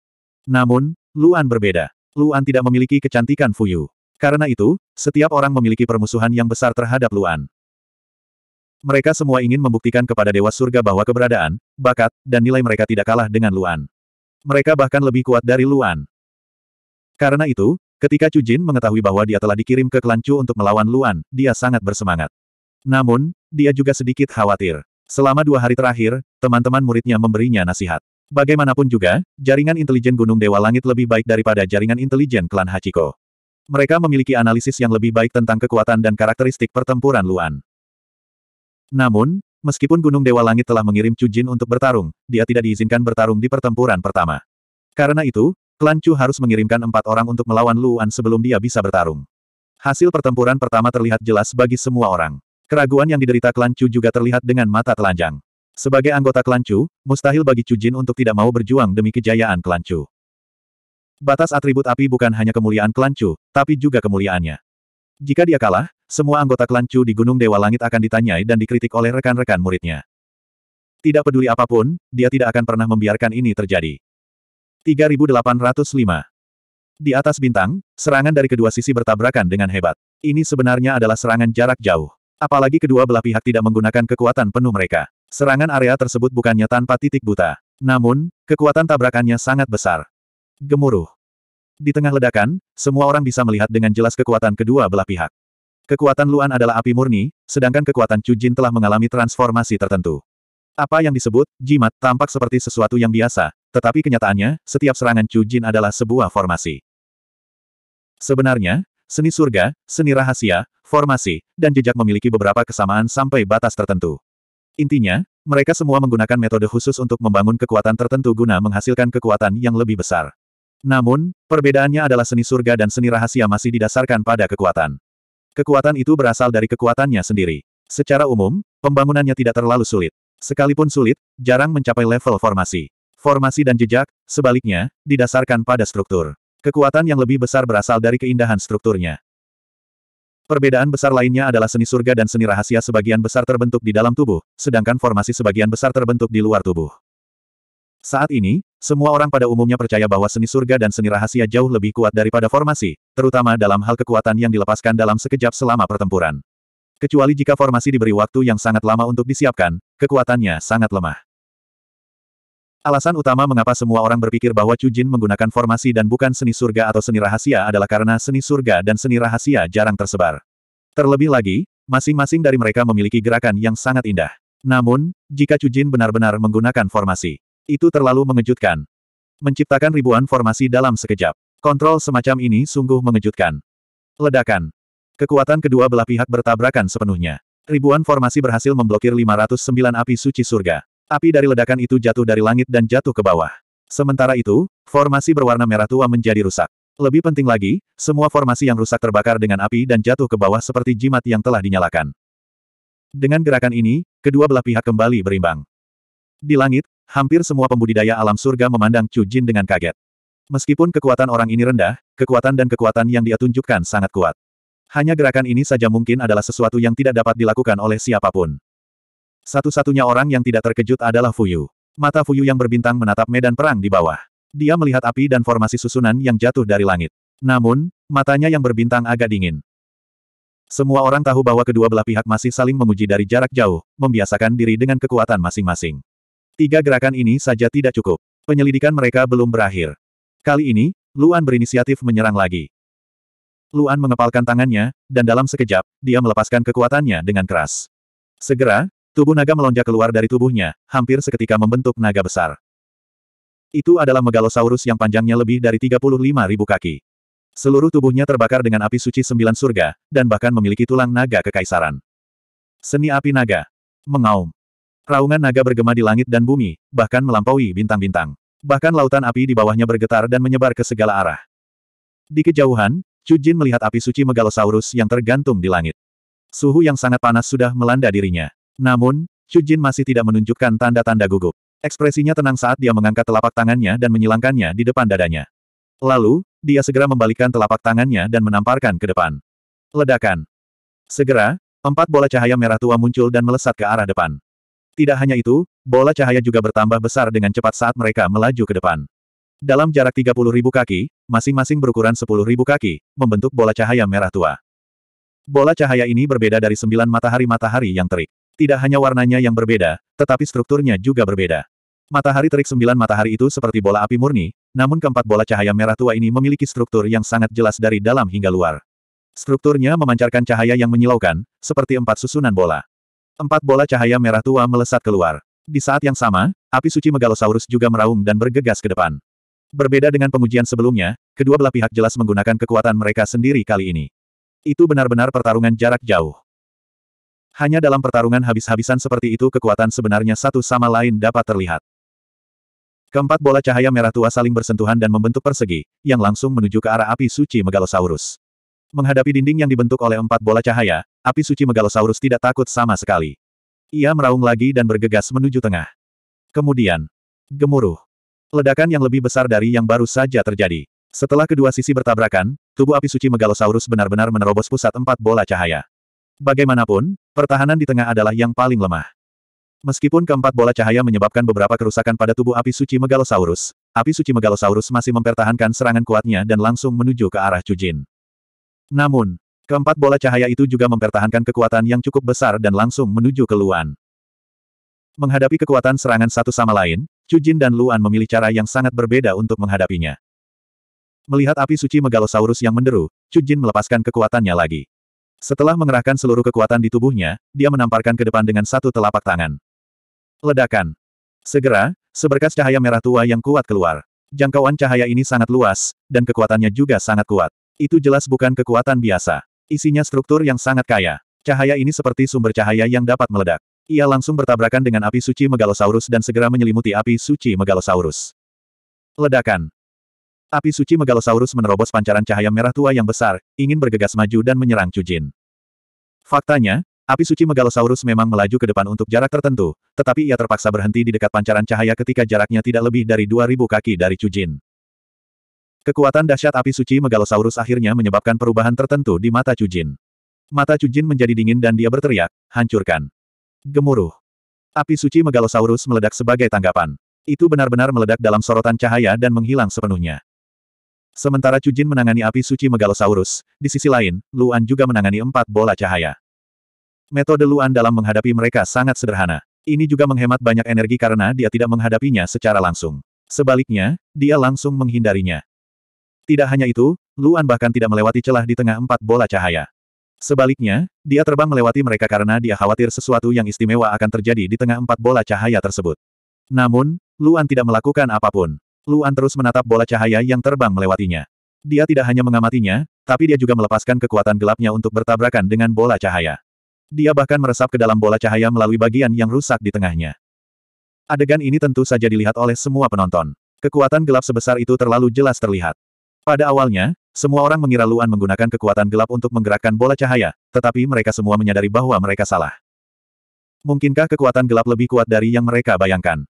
[SPEAKER 1] Namun, Luan berbeda. Luan tidak memiliki kecantikan Fuyu. Karena itu, setiap orang memiliki permusuhan yang besar terhadap Luan. Mereka semua ingin membuktikan kepada Dewa Surga bahwa keberadaan, bakat, dan nilai mereka tidak kalah dengan Luan. Mereka bahkan lebih kuat dari Luan. Karena itu, ketika Chu Jin mengetahui bahwa dia telah dikirim ke Klan Chu untuk melawan Luan, dia sangat bersemangat. Namun, dia juga sedikit khawatir. Selama dua hari terakhir, teman-teman muridnya memberinya nasihat. Bagaimanapun juga, jaringan intelijen Gunung Dewa Langit lebih baik daripada jaringan intelijen klan Hachiko. Mereka memiliki analisis yang lebih baik tentang kekuatan dan karakteristik pertempuran Luan. Namun, meskipun Gunung Dewa Langit telah mengirim Chu Jin untuk bertarung, dia tidak diizinkan bertarung di pertempuran pertama. Karena itu, klan Chu harus mengirimkan empat orang untuk melawan Luan sebelum dia bisa bertarung. Hasil pertempuran pertama terlihat jelas bagi semua orang. Keraguan yang diderita klan Chu juga terlihat dengan mata telanjang. Sebagai anggota klan Chu, mustahil bagi Chu Jin untuk tidak mau berjuang demi kejayaan klan Chu. Batas atribut api bukan hanya kemuliaan klan Chu, tapi juga kemuliaannya. Jika dia kalah, semua anggota klan Chu di Gunung Dewa Langit akan ditanyai dan dikritik oleh rekan-rekan muridnya. Tidak peduli apapun, dia tidak akan pernah membiarkan ini terjadi. 3805 Di atas bintang, serangan dari kedua sisi bertabrakan dengan hebat. Ini sebenarnya adalah serangan jarak jauh. Apalagi kedua belah pihak tidak menggunakan kekuatan penuh mereka. Serangan area tersebut bukannya tanpa titik buta. Namun, kekuatan tabrakannya sangat besar. Gemuruh. Di tengah ledakan, semua orang bisa melihat dengan jelas kekuatan kedua belah pihak. Kekuatan Luan adalah api murni, sedangkan kekuatan Chu Jin telah mengalami transformasi tertentu. Apa yang disebut jimat tampak seperti sesuatu yang biasa, tetapi kenyataannya, setiap serangan Chu Jin adalah sebuah formasi. Sebenarnya, seni surga, seni rahasia, formasi, dan jejak memiliki beberapa kesamaan sampai batas tertentu. Intinya, mereka semua menggunakan metode khusus untuk membangun kekuatan tertentu guna menghasilkan kekuatan yang lebih besar. Namun, perbedaannya adalah seni surga dan seni rahasia masih didasarkan pada kekuatan. Kekuatan itu berasal dari kekuatannya sendiri. Secara umum, pembangunannya tidak terlalu sulit. Sekalipun sulit, jarang mencapai level formasi. Formasi dan jejak, sebaliknya, didasarkan pada struktur. Kekuatan yang lebih besar berasal dari keindahan strukturnya. Perbedaan besar lainnya adalah seni surga dan seni rahasia sebagian besar terbentuk di dalam tubuh, sedangkan formasi sebagian besar terbentuk di luar tubuh. Saat ini, semua orang pada umumnya percaya bahwa seni surga dan seni rahasia jauh lebih kuat daripada formasi, terutama dalam hal kekuatan yang dilepaskan dalam sekejap selama pertempuran. Kecuali jika formasi diberi waktu yang sangat lama untuk disiapkan, kekuatannya sangat lemah. Alasan utama mengapa semua orang berpikir bahwa Chu menggunakan formasi dan bukan seni surga atau seni rahasia adalah karena seni surga dan seni rahasia jarang tersebar. Terlebih lagi, masing-masing dari mereka memiliki gerakan yang sangat indah. Namun, jika Chu benar-benar menggunakan formasi, itu terlalu mengejutkan. Menciptakan ribuan formasi dalam sekejap. Kontrol semacam ini sungguh mengejutkan. Ledakan. Kekuatan kedua belah pihak bertabrakan sepenuhnya. Ribuan formasi berhasil memblokir 509 api suci surga. Api dari ledakan itu jatuh dari langit dan jatuh ke bawah. Sementara itu, formasi berwarna merah tua menjadi rusak. Lebih penting lagi, semua formasi yang rusak terbakar dengan api dan jatuh ke bawah seperti jimat yang telah dinyalakan. Dengan gerakan ini, kedua belah pihak kembali berimbang. Di langit, Hampir semua pembudidaya alam surga memandang Chu Jin dengan kaget. Meskipun kekuatan orang ini rendah, kekuatan dan kekuatan yang dia tunjukkan sangat kuat. Hanya gerakan ini saja mungkin adalah sesuatu yang tidak dapat dilakukan oleh siapapun. Satu-satunya orang yang tidak terkejut adalah Fuyu. Mata Fuyu yang berbintang menatap medan perang di bawah. Dia melihat api dan formasi susunan yang jatuh dari langit. Namun, matanya yang berbintang agak dingin. Semua orang tahu bahwa kedua belah pihak masih saling menguji dari jarak jauh, membiasakan diri dengan kekuatan masing-masing. Tiga gerakan ini saja tidak cukup. Penyelidikan mereka belum berakhir. Kali ini, Luan berinisiatif menyerang lagi. Luan mengepalkan tangannya, dan dalam sekejap, dia melepaskan kekuatannya dengan keras. Segera, tubuh naga melonjak keluar dari tubuhnya, hampir seketika membentuk naga besar. Itu adalah megalosaurus yang panjangnya lebih dari 35 ribu kaki. Seluruh tubuhnya terbakar dengan api suci sembilan surga, dan bahkan memiliki tulang naga kekaisaran. Seni api naga. Mengaum. Raungan naga bergema di langit dan bumi, bahkan melampaui bintang-bintang. Bahkan lautan api di bawahnya bergetar dan menyebar ke segala arah. Di kejauhan, Cujin melihat api suci megalosaurus yang tergantung di langit. Suhu yang sangat panas sudah melanda dirinya. Namun, Cujin masih tidak menunjukkan tanda-tanda gugup. Ekspresinya tenang saat dia mengangkat telapak tangannya dan menyilangkannya di depan dadanya. Lalu, dia segera membalikkan telapak tangannya dan menamparkan ke depan. Ledakan. Segera, empat bola cahaya merah tua muncul dan melesat ke arah depan. Tidak hanya itu, bola cahaya juga bertambah besar dengan cepat saat mereka melaju ke depan. Dalam jarak 30.000 kaki, masing-masing berukuran 10.000 kaki, membentuk bola cahaya merah tua. Bola cahaya ini berbeda dari sembilan matahari-matahari yang terik. Tidak hanya warnanya yang berbeda, tetapi strukturnya juga berbeda. Matahari terik sembilan matahari itu seperti bola api murni, namun keempat bola cahaya merah tua ini memiliki struktur yang sangat jelas dari dalam hingga luar. Strukturnya memancarkan cahaya yang menyilaukan, seperti empat susunan bola. Empat bola cahaya merah tua melesat keluar. Di saat yang sama, api suci Megalosaurus juga meraung dan bergegas ke depan. Berbeda dengan pengujian sebelumnya, kedua belah pihak jelas menggunakan kekuatan mereka sendiri kali ini. Itu benar-benar pertarungan jarak jauh. Hanya dalam pertarungan habis-habisan seperti itu kekuatan sebenarnya satu sama lain dapat terlihat. Keempat bola cahaya merah tua saling bersentuhan dan membentuk persegi, yang langsung menuju ke arah api suci Megalosaurus. Menghadapi dinding yang dibentuk oleh empat bola cahaya, api suci Megalosaurus tidak takut sama sekali. Ia meraung lagi dan bergegas menuju tengah. Kemudian, gemuruh. Ledakan yang lebih besar dari yang baru saja terjadi. Setelah kedua sisi bertabrakan, tubuh api suci Megalosaurus benar-benar menerobos pusat empat bola cahaya. Bagaimanapun, pertahanan di tengah adalah yang paling lemah. Meskipun keempat bola cahaya menyebabkan beberapa kerusakan pada tubuh api suci Megalosaurus, api suci Megalosaurus masih mempertahankan serangan kuatnya dan langsung menuju ke arah Cujin. Namun, keempat bola cahaya itu juga mempertahankan kekuatan yang cukup besar dan langsung menuju ke Luan. Menghadapi kekuatan serangan satu sama lain, Cujin dan Luan memilih cara yang sangat berbeda untuk menghadapinya. Melihat api suci Megalosaurus yang menderu, Cujin melepaskan kekuatannya lagi. Setelah mengerahkan seluruh kekuatan di tubuhnya, dia menamparkan ke depan dengan satu telapak tangan. Ledakan. Segera, seberkas cahaya merah tua yang kuat keluar. Jangkauan cahaya ini sangat luas, dan kekuatannya juga sangat kuat. Itu jelas bukan kekuatan biasa. Isinya struktur yang sangat kaya. Cahaya ini seperti sumber cahaya yang dapat meledak. Ia langsung bertabrakan dengan api suci Megalosaurus dan segera menyelimuti api suci Megalosaurus. Ledakan. Api suci Megalosaurus menerobos pancaran cahaya merah tua yang besar, ingin bergegas maju dan menyerang Cujin. Faktanya, api suci Megalosaurus memang melaju ke depan untuk jarak tertentu, tetapi ia terpaksa berhenti di dekat pancaran cahaya ketika jaraknya tidak lebih dari 2000 kaki dari Cujin. Kekuatan dahsyat api suci Megalosaurus akhirnya menyebabkan perubahan tertentu di mata Cujin. Mata Cujin menjadi dingin dan dia berteriak, hancurkan. Gemuruh. Api suci Megalosaurus meledak sebagai tanggapan. Itu benar-benar meledak dalam sorotan cahaya dan menghilang sepenuhnya. Sementara Cujin menangani api suci Megalosaurus, di sisi lain, Luan juga menangani empat bola cahaya. Metode Luan dalam menghadapi mereka sangat sederhana. Ini juga menghemat banyak energi karena dia tidak menghadapinya secara langsung. Sebaliknya, dia langsung menghindarinya. Tidak hanya itu, Luan bahkan tidak melewati celah di tengah empat bola cahaya. Sebaliknya, dia terbang melewati mereka karena dia khawatir sesuatu yang istimewa akan terjadi di tengah empat bola cahaya tersebut. Namun, Luan tidak melakukan apapun. Luan terus menatap bola cahaya yang terbang melewatinya. Dia tidak hanya mengamatinya, tapi dia juga melepaskan kekuatan gelapnya untuk bertabrakan dengan bola cahaya. Dia bahkan meresap ke dalam bola cahaya melalui bagian yang rusak di tengahnya. Adegan ini tentu saja dilihat oleh semua penonton. Kekuatan gelap sebesar itu terlalu jelas terlihat. Pada awalnya, semua orang mengira Luan menggunakan kekuatan gelap untuk menggerakkan bola cahaya, tetapi mereka semua menyadari bahwa mereka salah. Mungkinkah kekuatan gelap lebih kuat dari yang mereka bayangkan?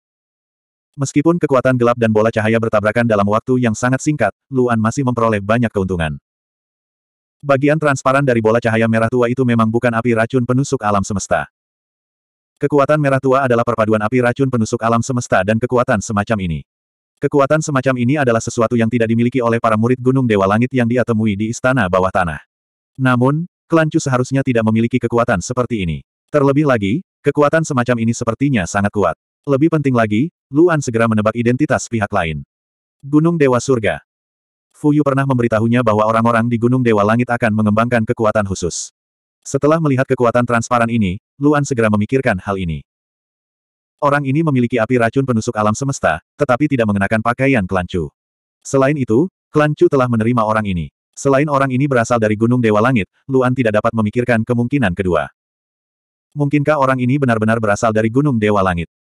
[SPEAKER 1] Meskipun kekuatan gelap dan bola cahaya bertabrakan dalam waktu yang sangat singkat, Luan masih memperoleh banyak keuntungan. Bagian transparan dari bola cahaya merah tua itu memang bukan api racun penusuk alam semesta. Kekuatan merah tua adalah perpaduan api racun penusuk alam semesta dan kekuatan semacam ini. Kekuatan semacam ini adalah sesuatu yang tidak dimiliki oleh para murid Gunung Dewa Langit yang dia temui di istana bawah tanah. Namun, Kelancu seharusnya tidak memiliki kekuatan seperti ini. Terlebih lagi, kekuatan semacam ini sepertinya sangat kuat. Lebih penting lagi, Luan segera menebak identitas pihak lain. Gunung Dewa Surga Fuyu pernah memberitahunya bahwa orang-orang di Gunung Dewa Langit akan mengembangkan kekuatan khusus. Setelah melihat kekuatan transparan ini, Luan segera memikirkan hal ini. Orang ini memiliki api racun penusuk alam semesta, tetapi tidak mengenakan pakaian kelancu. Selain itu, kelancu telah menerima orang ini. Selain orang ini berasal dari Gunung Dewa Langit, Luan tidak dapat memikirkan kemungkinan kedua. Mungkinkah orang ini benar-benar berasal dari Gunung Dewa Langit?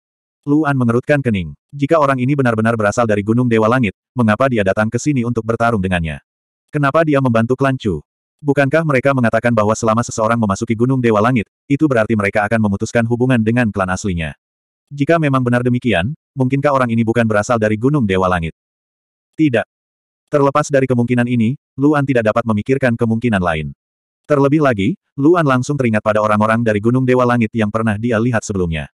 [SPEAKER 1] Luan mengerutkan kening. Jika orang ini benar-benar berasal dari Gunung Dewa Langit, mengapa dia datang ke sini untuk bertarung dengannya? Kenapa dia membantu Kelancu? Bukankah mereka mengatakan bahwa selama seseorang memasuki Gunung Dewa Langit, itu berarti mereka akan memutuskan hubungan dengan klan aslinya? Jika memang benar demikian, mungkinkah orang ini bukan berasal dari Gunung Dewa Langit? Tidak. Terlepas dari kemungkinan ini, Luan tidak dapat memikirkan kemungkinan lain. Terlebih lagi, Luan langsung teringat pada orang-orang dari Gunung Dewa Langit yang pernah dia lihat sebelumnya.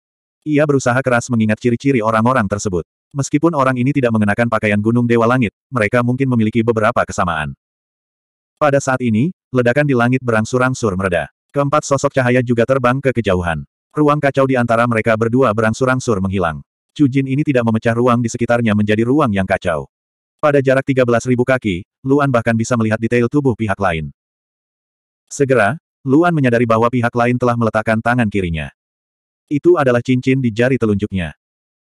[SPEAKER 1] Ia berusaha keras mengingat ciri-ciri orang-orang tersebut. Meskipun orang ini tidak mengenakan pakaian Gunung Dewa Langit, mereka mungkin memiliki beberapa kesamaan. Pada saat ini, ledakan di langit berangsur-angsur mereda. Keempat sosok cahaya juga terbang ke kejauhan. Ruang kacau di antara mereka berdua berangsur-angsur menghilang. Cujin ini tidak memecah ruang di sekitarnya menjadi ruang yang kacau. Pada jarak 13.000 kaki, Luan bahkan bisa melihat detail tubuh pihak lain. Segera, Luan menyadari bahwa pihak lain telah meletakkan tangan kirinya. Itu adalah cincin di jari telunjuknya.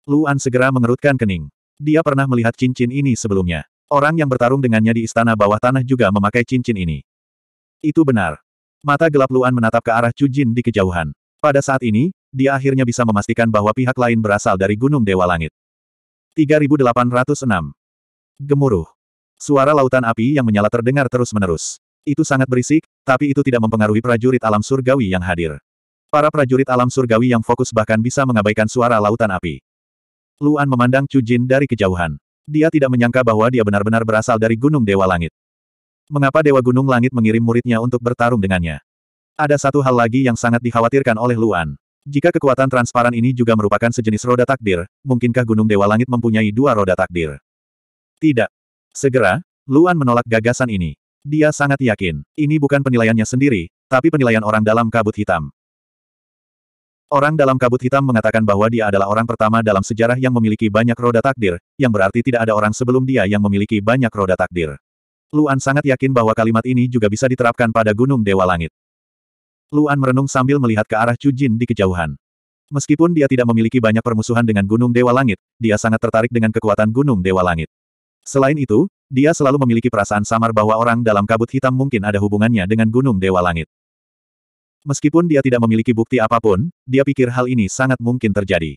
[SPEAKER 1] Luan segera mengerutkan kening. Dia pernah melihat cincin ini sebelumnya. Orang yang bertarung dengannya di istana bawah tanah juga memakai cincin ini. Itu benar. Mata gelap Luan menatap ke arah Cujin di kejauhan. Pada saat ini, dia akhirnya bisa memastikan bahwa pihak lain berasal dari Gunung Dewa Langit. 3806. Gemuruh. Suara lautan api yang menyala terdengar terus-menerus. Itu sangat berisik, tapi itu tidak mempengaruhi prajurit alam surgawi yang hadir. Para prajurit alam surgawi yang fokus bahkan bisa mengabaikan suara lautan api. Luan memandang Chu Jin dari kejauhan. Dia tidak menyangka bahwa dia benar-benar berasal dari Gunung Dewa Langit. Mengapa Dewa Gunung Langit mengirim muridnya untuk bertarung dengannya? Ada satu hal lagi yang sangat dikhawatirkan oleh Luan. Jika kekuatan transparan ini juga merupakan sejenis roda takdir, mungkinkah Gunung Dewa Langit mempunyai dua roda takdir? Tidak. Segera, Luan menolak gagasan ini. Dia sangat yakin, ini bukan penilaiannya sendiri, tapi penilaian orang dalam kabut hitam. Orang dalam kabut hitam mengatakan bahwa dia adalah orang pertama dalam sejarah yang memiliki banyak roda takdir, yang berarti tidak ada orang sebelum dia yang memiliki banyak roda takdir. Luan sangat yakin bahwa kalimat ini juga bisa diterapkan pada Gunung Dewa Langit. Luan merenung sambil melihat ke arah Cujin di kejauhan. Meskipun dia tidak memiliki banyak permusuhan dengan Gunung Dewa Langit, dia sangat tertarik dengan kekuatan Gunung Dewa Langit. Selain itu, dia selalu memiliki perasaan samar bahwa orang dalam kabut hitam mungkin ada hubungannya dengan Gunung Dewa Langit. Meskipun dia tidak memiliki bukti apapun, dia pikir hal ini sangat mungkin terjadi.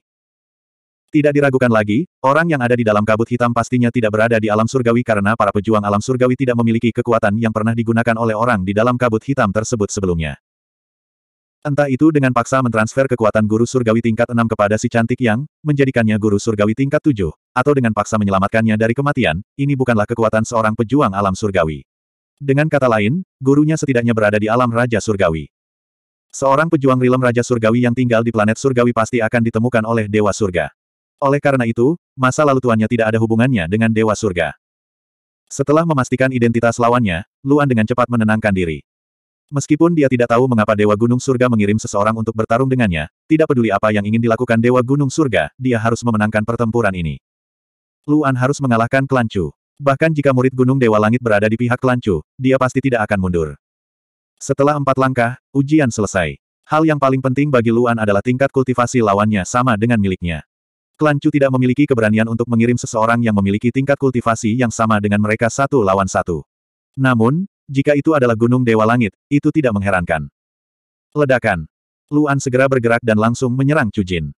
[SPEAKER 1] Tidak diragukan lagi, orang yang ada di dalam kabut hitam pastinya tidak berada di alam surgawi karena para pejuang alam surgawi tidak memiliki kekuatan yang pernah digunakan oleh orang di dalam kabut hitam tersebut sebelumnya. Entah itu dengan paksa mentransfer kekuatan guru surgawi tingkat 6 kepada si cantik yang, menjadikannya guru surgawi tingkat 7, atau dengan paksa menyelamatkannya dari kematian, ini bukanlah kekuatan seorang pejuang alam surgawi. Dengan kata lain, gurunya setidaknya berada di alam Raja Surgawi. Seorang pejuang rilem Raja Surgawi yang tinggal di planet Surgawi pasti akan ditemukan oleh Dewa Surga. Oleh karena itu, masa lalu tuannya tidak ada hubungannya dengan Dewa Surga. Setelah memastikan identitas lawannya, Luan dengan cepat menenangkan diri. Meskipun dia tidak tahu mengapa Dewa Gunung Surga mengirim seseorang untuk bertarung dengannya, tidak peduli apa yang ingin dilakukan Dewa Gunung Surga, dia harus memenangkan pertempuran ini. Luan harus mengalahkan Klancu. Bahkan jika murid Gunung Dewa Langit berada di pihak Klancu, dia pasti tidak akan mundur. Setelah empat langkah, ujian selesai. Hal yang paling penting bagi Luan adalah tingkat kultivasi lawannya sama dengan miliknya. Klancu tidak memiliki keberanian untuk mengirim seseorang yang memiliki tingkat kultivasi yang sama dengan mereka satu lawan satu. Namun, jika itu adalah gunung Dewa Langit, itu tidak mengherankan. Ledakan. Luan segera bergerak dan langsung menyerang Cujin.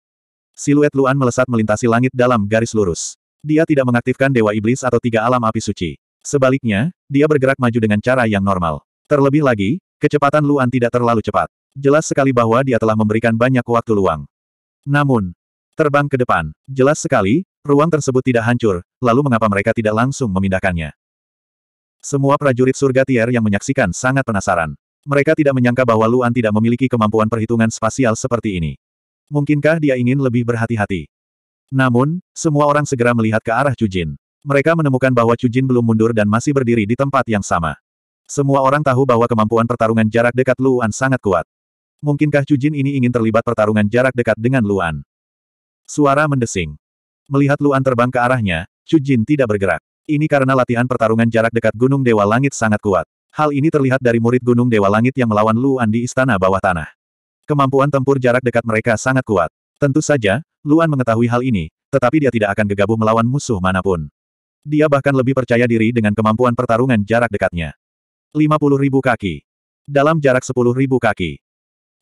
[SPEAKER 1] Siluet Luan melesat melintasi langit dalam garis lurus. Dia tidak mengaktifkan Dewa Iblis atau tiga alam api suci. Sebaliknya, dia bergerak maju dengan cara yang normal. Terlebih lagi, kecepatan Luan tidak terlalu cepat. Jelas sekali bahwa dia telah memberikan banyak waktu luang. Namun, terbang ke depan, jelas sekali, ruang tersebut tidak hancur, lalu mengapa mereka tidak langsung memindahkannya? Semua prajurit surga tier yang menyaksikan sangat penasaran. Mereka tidak menyangka bahwa Luan tidak memiliki kemampuan perhitungan spasial seperti ini. Mungkinkah dia ingin lebih berhati-hati? Namun, semua orang segera melihat ke arah Cujin. Mereka menemukan bahwa Cujin belum mundur dan masih berdiri di tempat yang sama. Semua orang tahu bahwa kemampuan pertarungan jarak dekat Luan sangat kuat. Mungkinkah Cujin ini ingin terlibat pertarungan jarak dekat dengan Luan? Suara mendesing. Melihat Luan terbang ke arahnya, Cujin tidak bergerak. Ini karena latihan pertarungan jarak dekat Gunung Dewa Langit sangat kuat. Hal ini terlihat dari murid Gunung Dewa Langit yang melawan Luan di istana bawah tanah. Kemampuan tempur jarak dekat mereka sangat kuat. Tentu saja, Luan mengetahui hal ini, tetapi dia tidak akan gegabah melawan musuh manapun. Dia bahkan lebih percaya diri dengan kemampuan pertarungan jarak dekatnya. 50 ribu kaki. Dalam jarak 10 ribu kaki.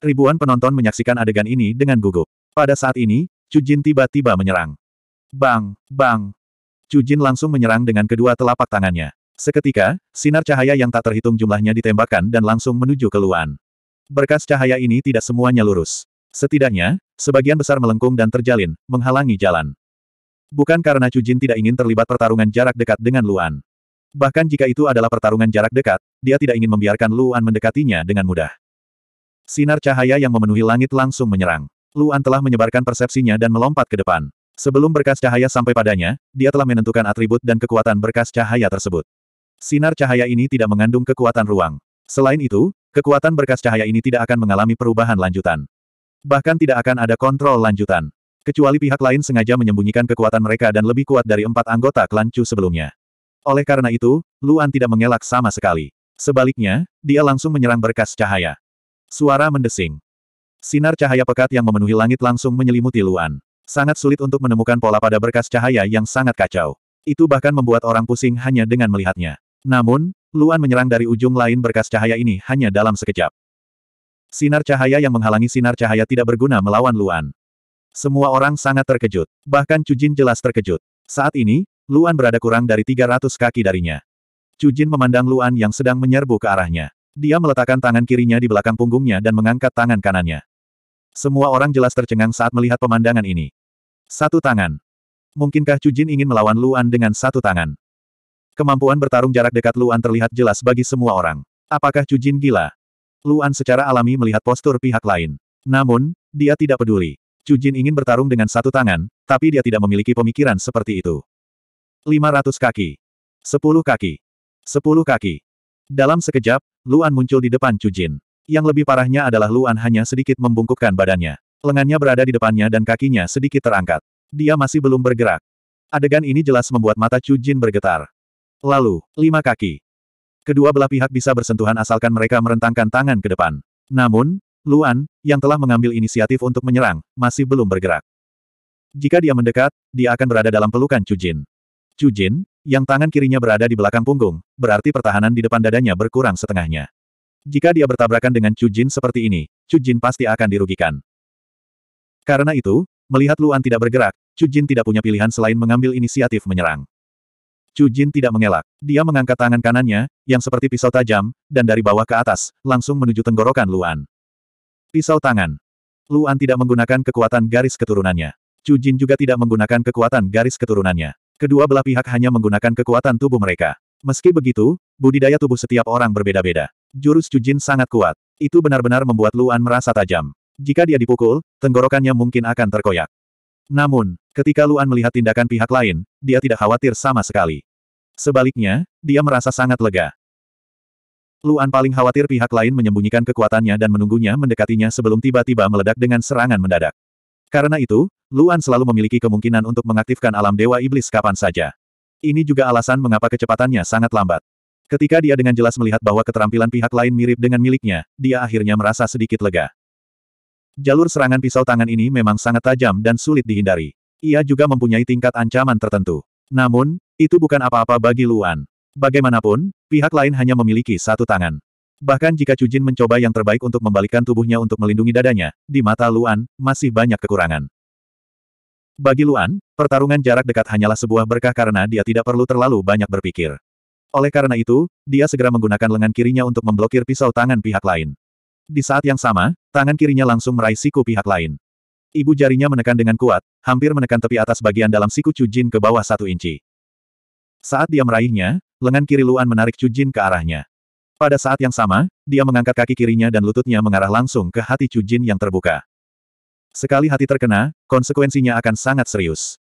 [SPEAKER 1] Ribuan penonton menyaksikan adegan ini dengan gugup. Pada saat ini, Cujin tiba-tiba menyerang. Bang, bang, Jin langsung menyerang dengan kedua telapak tangannya. Seketika, sinar cahaya yang tak terhitung jumlahnya ditembakkan dan langsung menuju ke Luan. Berkas cahaya ini tidak semuanya lurus. Setidaknya, sebagian besar melengkung dan terjalin, menghalangi jalan. Bukan karena Jin tidak ingin terlibat pertarungan jarak dekat dengan Luan. Bahkan jika itu adalah pertarungan jarak dekat, dia tidak ingin membiarkan Luan mendekatinya dengan mudah. Sinar cahaya yang memenuhi langit langsung menyerang. Luan telah menyebarkan persepsinya dan melompat ke depan. Sebelum berkas cahaya sampai padanya, dia telah menentukan atribut dan kekuatan berkas cahaya tersebut. Sinar cahaya ini tidak mengandung kekuatan ruang. Selain itu, kekuatan berkas cahaya ini tidak akan mengalami perubahan lanjutan. Bahkan tidak akan ada kontrol lanjutan. Kecuali pihak lain sengaja menyembunyikan kekuatan mereka dan lebih kuat dari empat anggota klan Chu sebelumnya. Oleh karena itu, Luan tidak mengelak sama sekali. Sebaliknya, dia langsung menyerang berkas cahaya. Suara mendesing. Sinar cahaya pekat yang memenuhi langit langsung menyelimuti Luan. Sangat sulit untuk menemukan pola pada berkas cahaya yang sangat kacau. Itu bahkan membuat orang pusing hanya dengan melihatnya. Namun, Luan menyerang dari ujung lain berkas cahaya ini hanya dalam sekejap. Sinar cahaya yang menghalangi sinar cahaya tidak berguna melawan Luan. Semua orang sangat terkejut. Bahkan Cujin jelas terkejut. Saat ini, Luan berada kurang dari 300 kaki darinya. Cujin memandang Luan yang sedang menyerbu ke arahnya. Dia meletakkan tangan kirinya di belakang punggungnya dan mengangkat tangan kanannya. Semua orang jelas tercengang saat melihat pemandangan ini. Satu tangan. Mungkinkah Jin ingin melawan Luan dengan satu tangan? Kemampuan bertarung jarak dekat Luan terlihat jelas bagi semua orang. Apakah Jin gila? Luan secara alami melihat postur pihak lain. Namun, dia tidak peduli. Jin ingin bertarung dengan satu tangan, tapi dia tidak memiliki pemikiran seperti itu. 500 kaki. 10 kaki. 10 kaki. Dalam sekejap, Luan muncul di depan Jin. Yang lebih parahnya adalah Luan hanya sedikit membungkukkan badannya. Lengannya berada di depannya dan kakinya sedikit terangkat. Dia masih belum bergerak. Adegan ini jelas membuat mata Chu Jin bergetar. Lalu, lima kaki. Kedua belah pihak bisa bersentuhan asalkan mereka merentangkan tangan ke depan. Namun, Luan, yang telah mengambil inisiatif untuk menyerang, masih belum bergerak. Jika dia mendekat, dia akan berada dalam pelukan Chu Jin. Chu Jin, yang tangan kirinya berada di belakang punggung, berarti pertahanan di depan dadanya berkurang setengahnya. Jika dia bertabrakan dengan Chu Jin seperti ini, Chu Jin pasti akan dirugikan. Karena itu, melihat Luan tidak bergerak, Chu Jin tidak punya pilihan selain mengambil inisiatif menyerang. Chu Jin tidak mengelak. Dia mengangkat tangan kanannya, yang seperti pisau tajam, dan dari bawah ke atas, langsung menuju tenggorokan Luan. Pisau tangan. Luan tidak menggunakan kekuatan garis keturunannya. Chu Jin juga tidak menggunakan kekuatan garis keturunannya. Kedua belah pihak hanya menggunakan kekuatan tubuh mereka. Meski begitu, Budidaya tubuh setiap orang berbeda-beda. Jurus Cujin sangat kuat. Itu benar-benar membuat Luan merasa tajam. Jika dia dipukul, tenggorokannya mungkin akan terkoyak. Namun, ketika Luan melihat tindakan pihak lain, dia tidak khawatir sama sekali. Sebaliknya, dia merasa sangat lega. Luan paling khawatir pihak lain menyembunyikan kekuatannya dan menunggunya mendekatinya sebelum tiba-tiba meledak dengan serangan mendadak. Karena itu, Luan selalu memiliki kemungkinan untuk mengaktifkan alam dewa iblis kapan saja. Ini juga alasan mengapa kecepatannya sangat lambat. Ketika dia dengan jelas melihat bahwa keterampilan pihak lain mirip dengan miliknya, dia akhirnya merasa sedikit lega. Jalur serangan pisau tangan ini memang sangat tajam dan sulit dihindari. Ia juga mempunyai tingkat ancaman tertentu. Namun, itu bukan apa-apa bagi Luan. Bagaimanapun, pihak lain hanya memiliki satu tangan. Bahkan jika Cujin mencoba yang terbaik untuk membalikkan tubuhnya untuk melindungi dadanya, di mata Luan, masih banyak kekurangan. Bagi Luan, pertarungan jarak dekat hanyalah sebuah berkah karena dia tidak perlu terlalu banyak berpikir. Oleh karena itu, dia segera menggunakan lengan kirinya untuk memblokir pisau tangan pihak lain. Di saat yang sama, tangan kirinya langsung meraih siku pihak lain. Ibu jarinya menekan dengan kuat, hampir menekan tepi atas bagian dalam siku Cujin ke bawah satu inci. Saat dia meraihnya, lengan kiri Luan menarik Cujin ke arahnya. Pada saat yang sama, dia mengangkat kaki kirinya dan lututnya mengarah langsung ke hati Cujin yang terbuka. Sekali hati terkena, konsekuensinya akan sangat serius.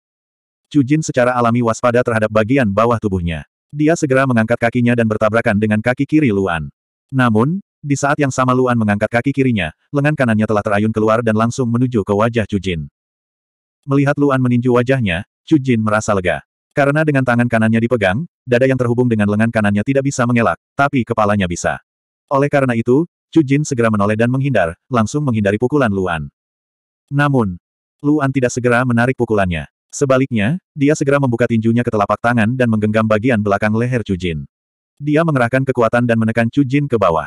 [SPEAKER 1] Cujin secara alami waspada terhadap bagian bawah tubuhnya. Dia segera mengangkat kakinya dan bertabrakan dengan kaki kiri Luan. Namun, di saat yang sama Luan mengangkat kaki kirinya, lengan kanannya telah terayun keluar dan langsung menuju ke wajah Cujin. Melihat Luan meninju wajahnya, Cujin merasa lega. Karena dengan tangan kanannya dipegang, dada yang terhubung dengan lengan kanannya tidak bisa mengelak, tapi kepalanya bisa. Oleh karena itu, Cujin segera menoleh dan menghindar, langsung menghindari pukulan Luan. Namun, Luan tidak segera menarik pukulannya. Sebaliknya, dia segera membuka tinjunya ke telapak tangan dan menggenggam bagian belakang leher Cujin. Dia mengerahkan kekuatan dan menekan Cujin ke bawah.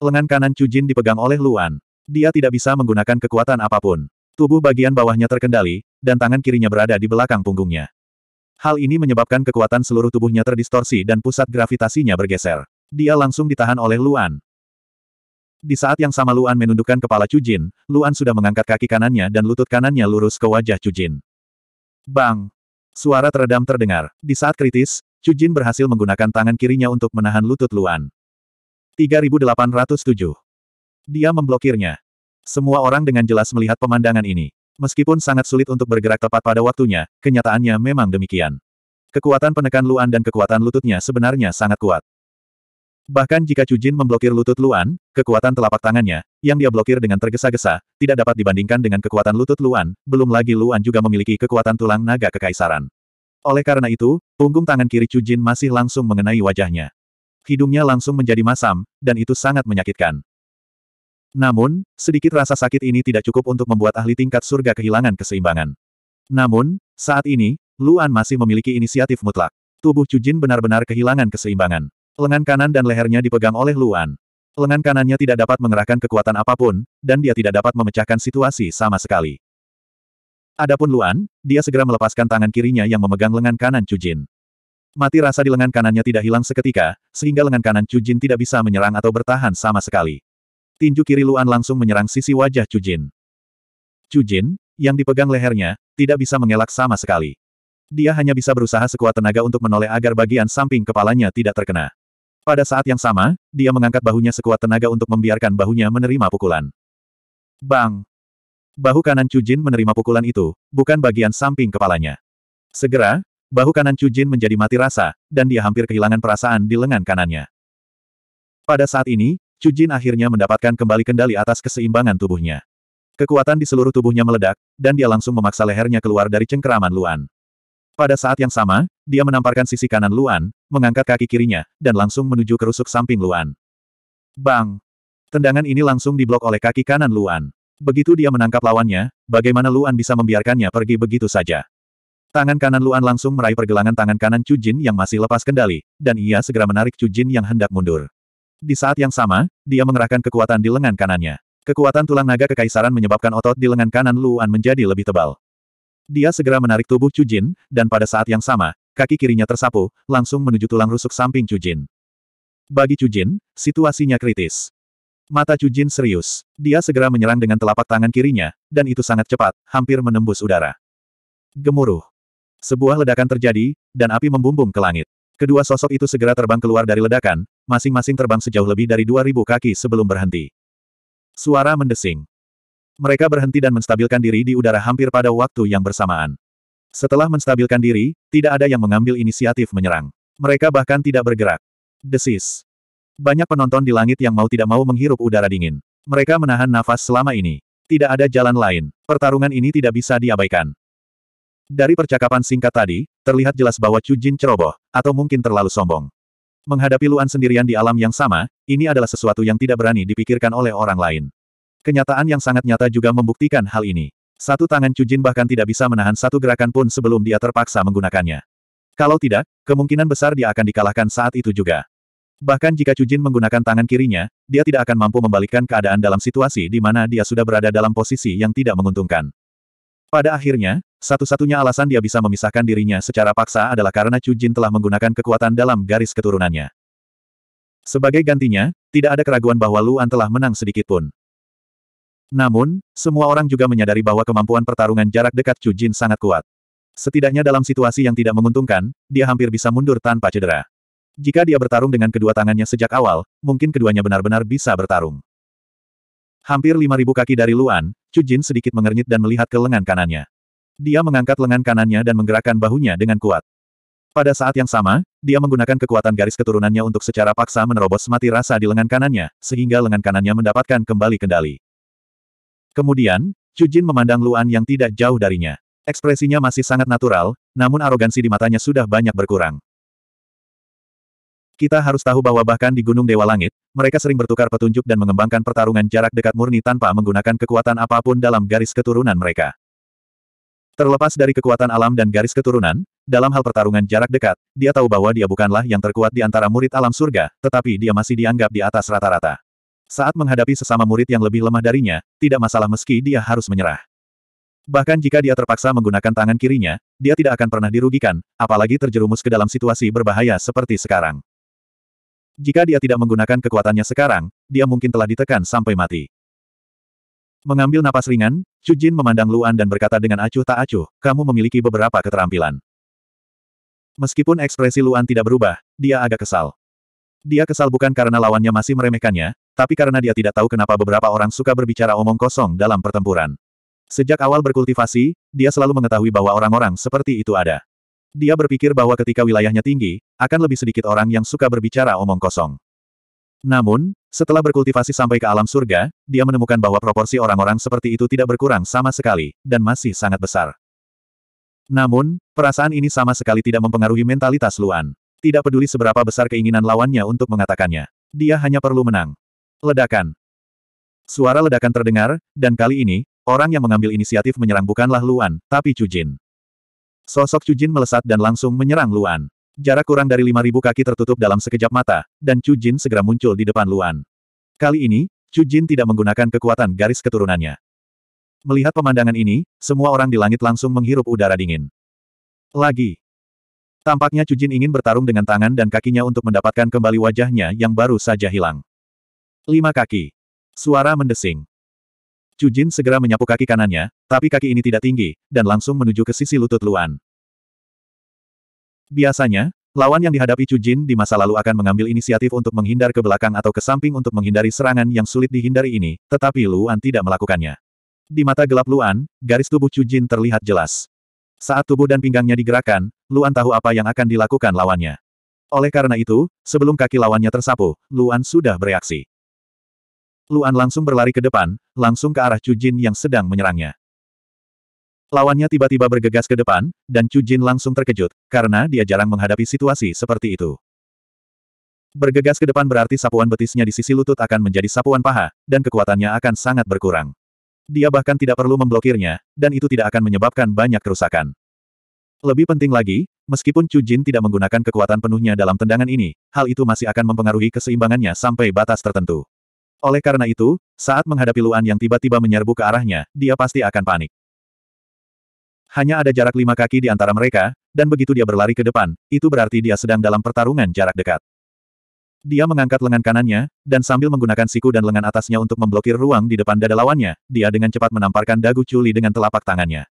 [SPEAKER 1] Lengan kanan Cujin dipegang oleh Luan. Dia tidak bisa menggunakan kekuatan apapun. Tubuh bagian bawahnya terkendali, dan tangan kirinya berada di belakang punggungnya. Hal ini menyebabkan kekuatan seluruh tubuhnya terdistorsi dan pusat gravitasinya bergeser. Dia langsung ditahan oleh Luan. Di saat yang sama Luan menundukkan kepala Cujin, Luan sudah mengangkat kaki kanannya dan lutut kanannya lurus ke wajah Cujin. Bang! Suara teredam terdengar. Di saat kritis, Cujin berhasil menggunakan tangan kirinya untuk menahan lutut Luan. 3807. Dia memblokirnya. Semua orang dengan jelas melihat pemandangan ini. Meskipun sangat sulit untuk bergerak tepat pada waktunya, kenyataannya memang demikian. Kekuatan penekan Luan dan kekuatan lututnya sebenarnya sangat kuat. Bahkan jika Jin memblokir lutut Luan, kekuatan telapak tangannya, yang dia blokir dengan tergesa-gesa, tidak dapat dibandingkan dengan kekuatan lutut Luan, belum lagi Luan juga memiliki kekuatan tulang naga kekaisaran. Oleh karena itu, punggung tangan kiri Jin masih langsung mengenai wajahnya. Hidungnya langsung menjadi masam, dan itu sangat menyakitkan. Namun, sedikit rasa sakit ini tidak cukup untuk membuat ahli tingkat surga kehilangan keseimbangan. Namun, saat ini, Luan masih memiliki inisiatif mutlak. Tubuh Jin benar-benar kehilangan keseimbangan. Lengan kanan dan lehernya dipegang oleh Luan. Lengan kanannya tidak dapat mengerahkan kekuatan apapun, dan dia tidak dapat memecahkan situasi sama sekali. Adapun Luan, dia segera melepaskan tangan kirinya yang memegang lengan kanan Cujin. Mati rasa di lengan kanannya tidak hilang seketika, sehingga lengan kanan Cujin tidak bisa menyerang atau bertahan sama sekali. Tinju kiri Luan langsung menyerang sisi wajah Cujin. Cujin, yang dipegang lehernya, tidak bisa mengelak sama sekali. Dia hanya bisa berusaha sekuat tenaga untuk menoleh agar bagian samping kepalanya tidak terkena. Pada saat yang sama, dia mengangkat bahunya sekuat tenaga untuk membiarkan bahunya menerima pukulan. Bang! Bahu kanan Chujin menerima pukulan itu, bukan bagian samping kepalanya. Segera, bahu kanan Chujin menjadi mati rasa, dan dia hampir kehilangan perasaan di lengan kanannya. Pada saat ini, Chujin akhirnya mendapatkan kembali kendali atas keseimbangan tubuhnya. Kekuatan di seluruh tubuhnya meledak, dan dia langsung memaksa lehernya keluar dari cengkeraman Luan. Pada saat yang sama, dia menamparkan sisi kanan Luan, mengangkat kaki kirinya, dan langsung menuju kerusuk samping Luan. Bang! Tendangan ini langsung diblok oleh kaki kanan Luan. Begitu dia menangkap lawannya, bagaimana Luan bisa membiarkannya pergi begitu saja? Tangan kanan Luan langsung meraih pergelangan tangan kanan Chu Jin yang masih lepas kendali, dan ia segera menarik Chu Jin yang hendak mundur. Di saat yang sama, dia mengerahkan kekuatan di lengan kanannya. Kekuatan tulang naga kekaisaran menyebabkan otot di lengan kanan Luan menjadi lebih tebal. Dia segera menarik tubuh Cujin, dan pada saat yang sama, kaki kirinya tersapu, langsung menuju tulang rusuk samping Cujin. Bagi Cujin, situasinya kritis. Mata Cujin serius. Dia segera menyerang dengan telapak tangan kirinya, dan itu sangat cepat, hampir menembus udara. Gemuruh. Sebuah ledakan terjadi, dan api membumbung ke langit. Kedua sosok itu segera terbang keluar dari ledakan, masing-masing terbang sejauh lebih dari 2000 kaki sebelum berhenti. Suara mendesing. Mereka berhenti dan menstabilkan diri di udara hampir pada waktu yang bersamaan. Setelah menstabilkan diri, tidak ada yang mengambil inisiatif menyerang. Mereka bahkan tidak bergerak. Desis. Banyak penonton di langit yang mau tidak mau menghirup udara dingin. Mereka menahan nafas selama ini. Tidak ada jalan lain. Pertarungan ini tidak bisa diabaikan. Dari percakapan singkat tadi, terlihat jelas bahwa Chu Jin ceroboh, atau mungkin terlalu sombong. Menghadapi Luan sendirian di alam yang sama, ini adalah sesuatu yang tidak berani dipikirkan oleh orang lain. Kenyataan yang sangat nyata juga membuktikan hal ini. Satu tangan Cujin bahkan tidak bisa menahan satu gerakan pun sebelum dia terpaksa menggunakannya. Kalau tidak, kemungkinan besar dia akan dikalahkan saat itu juga. Bahkan jika Cujin menggunakan tangan kirinya, dia tidak akan mampu membalikkan keadaan dalam situasi di mana dia sudah berada dalam posisi yang tidak menguntungkan. Pada akhirnya, satu-satunya alasan dia bisa memisahkan dirinya secara paksa adalah karena Cujin telah menggunakan kekuatan dalam garis keturunannya. Sebagai gantinya, tidak ada keraguan bahwa Luan telah menang sedikitpun. Namun, semua orang juga menyadari bahwa kemampuan pertarungan jarak dekat Chu Jin sangat kuat. Setidaknya dalam situasi yang tidak menguntungkan, dia hampir bisa mundur tanpa cedera. Jika dia bertarung dengan kedua tangannya sejak awal, mungkin keduanya benar-benar bisa bertarung. Hampir 5.000 kaki dari Luan, Chu Jin sedikit mengernyit dan melihat ke lengan kanannya. Dia mengangkat lengan kanannya dan menggerakkan bahunya dengan kuat. Pada saat yang sama, dia menggunakan kekuatan garis keturunannya untuk secara paksa menerobos mati rasa di lengan kanannya, sehingga lengan kanannya mendapatkan kembali kendali. Kemudian, Jin memandang Luan yang tidak jauh darinya. Ekspresinya masih sangat natural, namun arogansi di matanya sudah banyak berkurang. Kita harus tahu bahwa bahkan di Gunung Dewa Langit, mereka sering bertukar petunjuk dan mengembangkan pertarungan jarak dekat murni tanpa menggunakan kekuatan apapun dalam garis keturunan mereka. Terlepas dari kekuatan alam dan garis keturunan, dalam hal pertarungan jarak dekat, dia tahu bahwa dia bukanlah yang terkuat di antara murid alam surga, tetapi dia masih dianggap di atas rata-rata. Saat menghadapi sesama murid yang lebih lemah darinya, tidak masalah meski dia harus menyerah. Bahkan jika dia terpaksa menggunakan tangan kirinya, dia tidak akan pernah dirugikan, apalagi terjerumus ke dalam situasi berbahaya seperti sekarang. Jika dia tidak menggunakan kekuatannya sekarang, dia mungkin telah ditekan sampai mati. Mengambil napas ringan, Jin memandang Luan dan berkata dengan acuh tak acuh, kamu memiliki beberapa keterampilan. Meskipun ekspresi Luan tidak berubah, dia agak kesal. Dia kesal bukan karena lawannya masih meremehkannya, tapi karena dia tidak tahu kenapa beberapa orang suka berbicara omong kosong dalam pertempuran. Sejak awal berkultivasi, dia selalu mengetahui bahwa orang-orang seperti itu ada. Dia berpikir bahwa ketika wilayahnya tinggi, akan lebih sedikit orang yang suka berbicara omong kosong. Namun, setelah berkultivasi sampai ke alam surga, dia menemukan bahwa proporsi orang-orang seperti itu tidak berkurang sama sekali, dan masih sangat besar. Namun, perasaan ini sama sekali tidak mempengaruhi mentalitas Luan. Tidak peduli seberapa besar keinginan lawannya untuk mengatakannya. Dia hanya perlu menang. Ledakan. Suara ledakan terdengar, dan kali ini, orang yang mengambil inisiatif menyerang bukanlah Luan, tapi Cujin. Sosok Cujin melesat dan langsung menyerang Luan. Jarak kurang dari 5.000 kaki tertutup dalam sekejap mata, dan Cujin segera muncul di depan Luan. Kali ini, Cujin tidak menggunakan kekuatan garis keturunannya. Melihat pemandangan ini, semua orang di langit langsung menghirup udara dingin. Lagi, Tampaknya Cujin ingin bertarung dengan tangan dan kakinya untuk mendapatkan kembali wajahnya yang baru saja hilang. Lima kaki. Suara mendesing. Cujin segera menyapu kaki kanannya, tapi kaki ini tidak tinggi, dan langsung menuju ke sisi lutut Luan. Biasanya, lawan yang dihadapi Cujin di masa lalu akan mengambil inisiatif untuk menghindar ke belakang atau ke samping untuk menghindari serangan yang sulit dihindari ini, tetapi Luan tidak melakukannya. Di mata gelap Luan, garis tubuh Cujin terlihat jelas. Saat tubuh dan pinggangnya digerakkan, Luan tahu apa yang akan dilakukan lawannya. Oleh karena itu, sebelum kaki lawannya tersapu, Luan sudah bereaksi. Luan langsung berlari ke depan, langsung ke arah Cujin yang sedang menyerangnya. Lawannya tiba-tiba bergegas ke depan, dan Cujin langsung terkejut, karena dia jarang menghadapi situasi seperti itu. Bergegas ke depan berarti sapuan betisnya di sisi lutut akan menjadi sapuan paha, dan kekuatannya akan sangat berkurang. Dia bahkan tidak perlu memblokirnya, dan itu tidak akan menyebabkan banyak kerusakan. Lebih penting lagi, meskipun Chu Jin tidak menggunakan kekuatan penuhnya dalam tendangan ini, hal itu masih akan mempengaruhi keseimbangannya sampai batas tertentu. Oleh karena itu, saat menghadapi Luan yang tiba-tiba menyerbu ke arahnya, dia pasti akan panik. Hanya ada jarak lima kaki di antara mereka, dan begitu dia berlari ke depan, itu berarti dia sedang dalam pertarungan jarak dekat. Dia mengangkat lengan kanannya, dan sambil menggunakan siku dan lengan atasnya untuk memblokir ruang di depan dada lawannya, dia dengan cepat menamparkan dagu Chuli dengan telapak tangannya.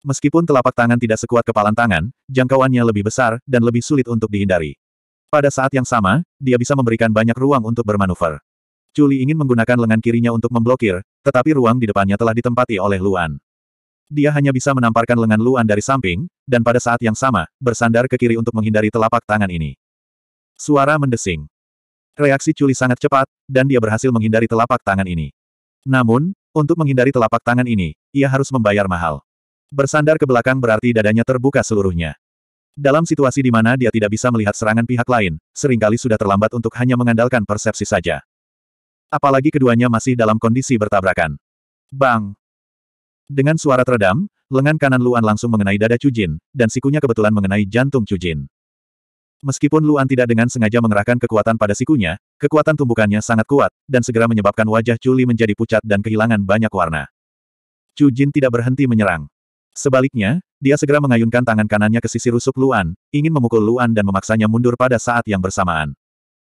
[SPEAKER 1] Meskipun telapak tangan tidak sekuat kepalan tangan, jangkauannya lebih besar, dan lebih sulit untuk dihindari. Pada saat yang sama, dia bisa memberikan banyak ruang untuk bermanuver. Culi ingin menggunakan lengan kirinya untuk memblokir, tetapi ruang di depannya telah ditempati oleh Luan. Dia hanya bisa menamparkan lengan Luan dari samping, dan pada saat yang sama, bersandar ke kiri untuk menghindari telapak tangan ini. Suara mendesing. Reaksi Culi sangat cepat, dan dia berhasil menghindari telapak tangan ini. Namun, untuk menghindari telapak tangan ini, ia harus membayar mahal. Bersandar ke belakang berarti dadanya terbuka seluruhnya. Dalam situasi di mana dia tidak bisa melihat serangan pihak lain, seringkali sudah terlambat untuk hanya mengandalkan persepsi saja. Apalagi keduanya masih dalam kondisi bertabrakan. Bang! Dengan suara teredam, lengan kanan Luan langsung mengenai dada Cujin, dan sikunya kebetulan mengenai jantung Cujin. Meskipun Luan tidak dengan sengaja mengerahkan kekuatan pada sikunya, kekuatan tumbukannya sangat kuat, dan segera menyebabkan wajah Chuli menjadi pucat dan kehilangan banyak warna. Cujin tidak berhenti menyerang. Sebaliknya, dia segera mengayunkan tangan kanannya ke sisi rusuk Luan, ingin memukul Luan dan memaksanya mundur pada saat yang bersamaan.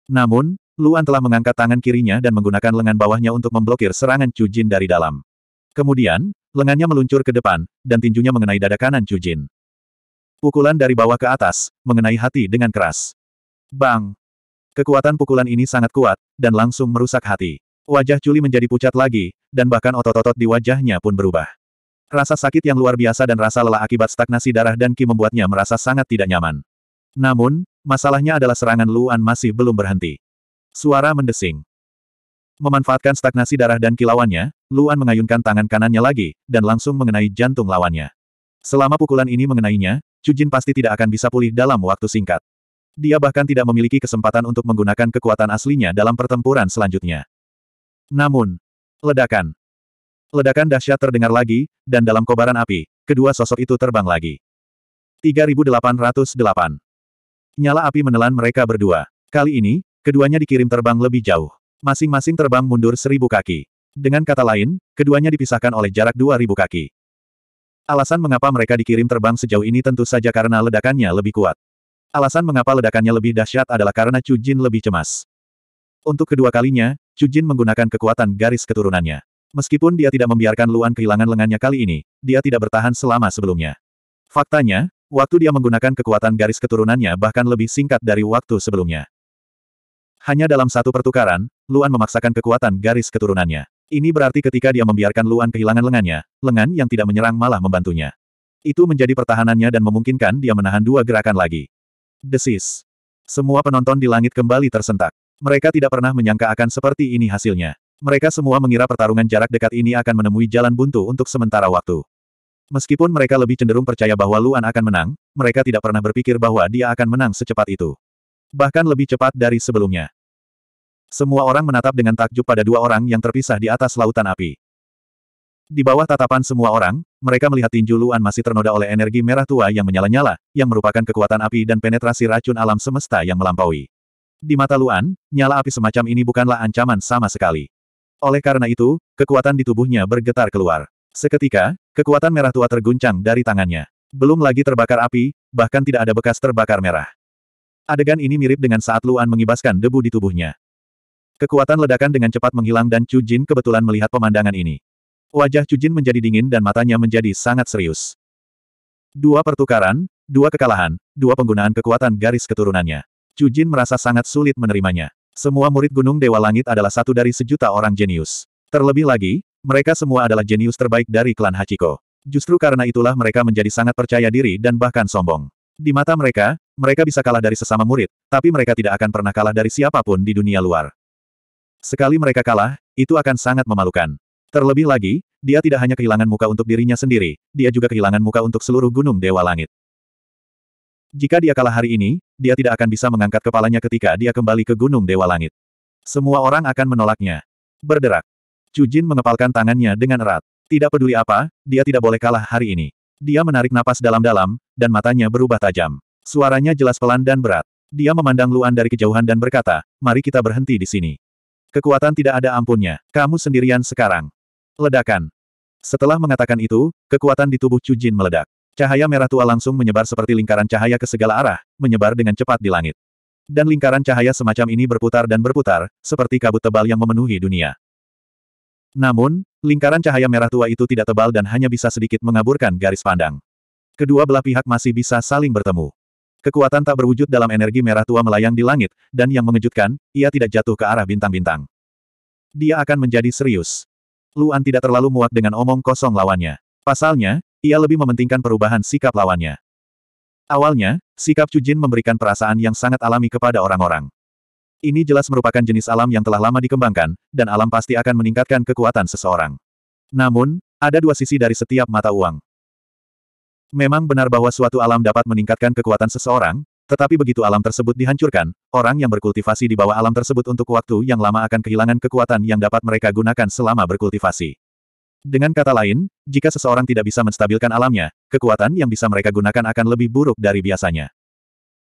[SPEAKER 1] Namun, Luan telah mengangkat tangan kirinya dan menggunakan lengan bawahnya untuk memblokir serangan Chu Jin dari dalam. Kemudian, lengannya meluncur ke depan, dan tinjunya mengenai dada kanan Chu Jin. Pukulan dari bawah ke atas, mengenai hati dengan keras. Bang! Kekuatan pukulan ini sangat kuat, dan langsung merusak hati. Wajah Culi menjadi pucat lagi, dan bahkan otot-otot di wajahnya pun berubah. Rasa sakit yang luar biasa dan rasa lelah akibat stagnasi darah dan ki membuatnya merasa sangat tidak nyaman. Namun, masalahnya adalah serangan Luan masih belum berhenti. Suara mendesing. Memanfaatkan stagnasi darah dan kilauannya, lawannya, Luan mengayunkan tangan kanannya lagi, dan langsung mengenai jantung lawannya. Selama pukulan ini mengenainya, Jujin pasti tidak akan bisa pulih dalam waktu singkat. Dia bahkan tidak memiliki kesempatan untuk menggunakan kekuatan aslinya dalam pertempuran selanjutnya. Namun, ledakan Ledakan dahsyat terdengar lagi, dan dalam kobaran api, kedua sosok itu terbang lagi. 3808. Nyala api menelan mereka berdua. Kali ini, keduanya dikirim terbang lebih jauh. Masing-masing terbang mundur seribu kaki. Dengan kata lain, keduanya dipisahkan oleh jarak dua ribu kaki. Alasan mengapa mereka dikirim terbang sejauh ini tentu saja karena ledakannya lebih kuat. Alasan mengapa ledakannya lebih dahsyat adalah karena Chu Jin lebih cemas. Untuk kedua kalinya, Chu Jin menggunakan kekuatan garis keturunannya. Meskipun dia tidak membiarkan Luan kehilangan lengannya kali ini, dia tidak bertahan selama sebelumnya. Faktanya, waktu dia menggunakan kekuatan garis keturunannya bahkan lebih singkat dari waktu sebelumnya. Hanya dalam satu pertukaran, Luan memaksakan kekuatan garis keturunannya. Ini berarti ketika dia membiarkan Luan kehilangan lengannya, lengan yang tidak menyerang malah membantunya. Itu menjadi pertahanannya dan memungkinkan dia menahan dua gerakan lagi. Desis. Semua penonton di langit kembali tersentak. Mereka tidak pernah menyangka akan seperti ini hasilnya. Mereka semua mengira pertarungan jarak dekat ini akan menemui jalan buntu untuk sementara waktu. Meskipun mereka lebih cenderung percaya bahwa Luan akan menang, mereka tidak pernah berpikir bahwa dia akan menang secepat itu. Bahkan lebih cepat dari sebelumnya. Semua orang menatap dengan takjub pada dua orang yang terpisah di atas lautan api. Di bawah tatapan semua orang, mereka melihat tinju Luan masih ternoda oleh energi merah tua yang menyala-nyala, yang merupakan kekuatan api dan penetrasi racun alam semesta yang melampaui. Di mata Luan, nyala api semacam ini bukanlah ancaman sama sekali. Oleh karena itu, kekuatan di tubuhnya bergetar keluar. Seketika, kekuatan merah tua terguncang dari tangannya. Belum lagi terbakar api, bahkan tidak ada bekas terbakar merah. Adegan ini mirip dengan saat Luan mengibaskan debu di tubuhnya. Kekuatan ledakan dengan cepat menghilang dan Chu Jin kebetulan melihat pemandangan ini. Wajah Chu Jin menjadi dingin dan matanya menjadi sangat serius. Dua pertukaran, dua kekalahan, dua penggunaan kekuatan garis keturunannya. Chu Jin merasa sangat sulit menerimanya. Semua murid Gunung Dewa Langit adalah satu dari sejuta orang jenius. Terlebih lagi, mereka semua adalah jenius terbaik dari klan Hachiko. Justru karena itulah mereka menjadi sangat percaya diri dan bahkan sombong. Di mata mereka, mereka bisa kalah dari sesama murid, tapi mereka tidak akan pernah kalah dari siapapun di dunia luar. Sekali mereka kalah, itu akan sangat memalukan. Terlebih lagi, dia tidak hanya kehilangan muka untuk dirinya sendiri, dia juga kehilangan muka untuk seluruh gunung Dewa Langit. Jika dia kalah hari ini, dia tidak akan bisa mengangkat kepalanya ketika dia kembali ke Gunung Dewa Langit. Semua orang akan menolaknya. Berderak. Cujin mengepalkan tangannya dengan erat. Tidak peduli apa, dia tidak boleh kalah hari ini. Dia menarik napas dalam-dalam, dan matanya berubah tajam. Suaranya jelas pelan dan berat. Dia memandang Luan dari kejauhan dan berkata, mari kita berhenti di sini. Kekuatan tidak ada ampunnya, kamu sendirian sekarang. Ledakan. Setelah mengatakan itu, kekuatan di tubuh Cujin meledak. Cahaya merah tua langsung menyebar seperti lingkaran cahaya ke segala arah, menyebar dengan cepat di langit. Dan lingkaran cahaya semacam ini berputar dan berputar, seperti kabut tebal yang memenuhi dunia. Namun, lingkaran cahaya merah tua itu tidak tebal dan hanya bisa sedikit mengaburkan garis pandang. Kedua belah pihak masih bisa saling bertemu. Kekuatan tak berwujud dalam energi merah tua melayang di langit, dan yang mengejutkan, ia tidak jatuh ke arah bintang-bintang. Dia akan menjadi serius. Luan tidak terlalu muak dengan omong kosong lawannya. Pasalnya, ia lebih mementingkan perubahan sikap lawannya. Awalnya, sikap Cujin memberikan perasaan yang sangat alami kepada orang-orang. Ini jelas merupakan jenis alam yang telah lama dikembangkan, dan alam pasti akan meningkatkan kekuatan seseorang. Namun, ada dua sisi dari setiap mata uang. Memang benar bahwa suatu alam dapat meningkatkan kekuatan seseorang, tetapi begitu alam tersebut dihancurkan, orang yang berkultivasi di bawah alam tersebut untuk waktu yang lama akan kehilangan kekuatan yang dapat mereka gunakan selama berkultivasi. Dengan kata lain, jika seseorang tidak bisa menstabilkan alamnya, kekuatan yang bisa mereka gunakan akan lebih buruk dari biasanya.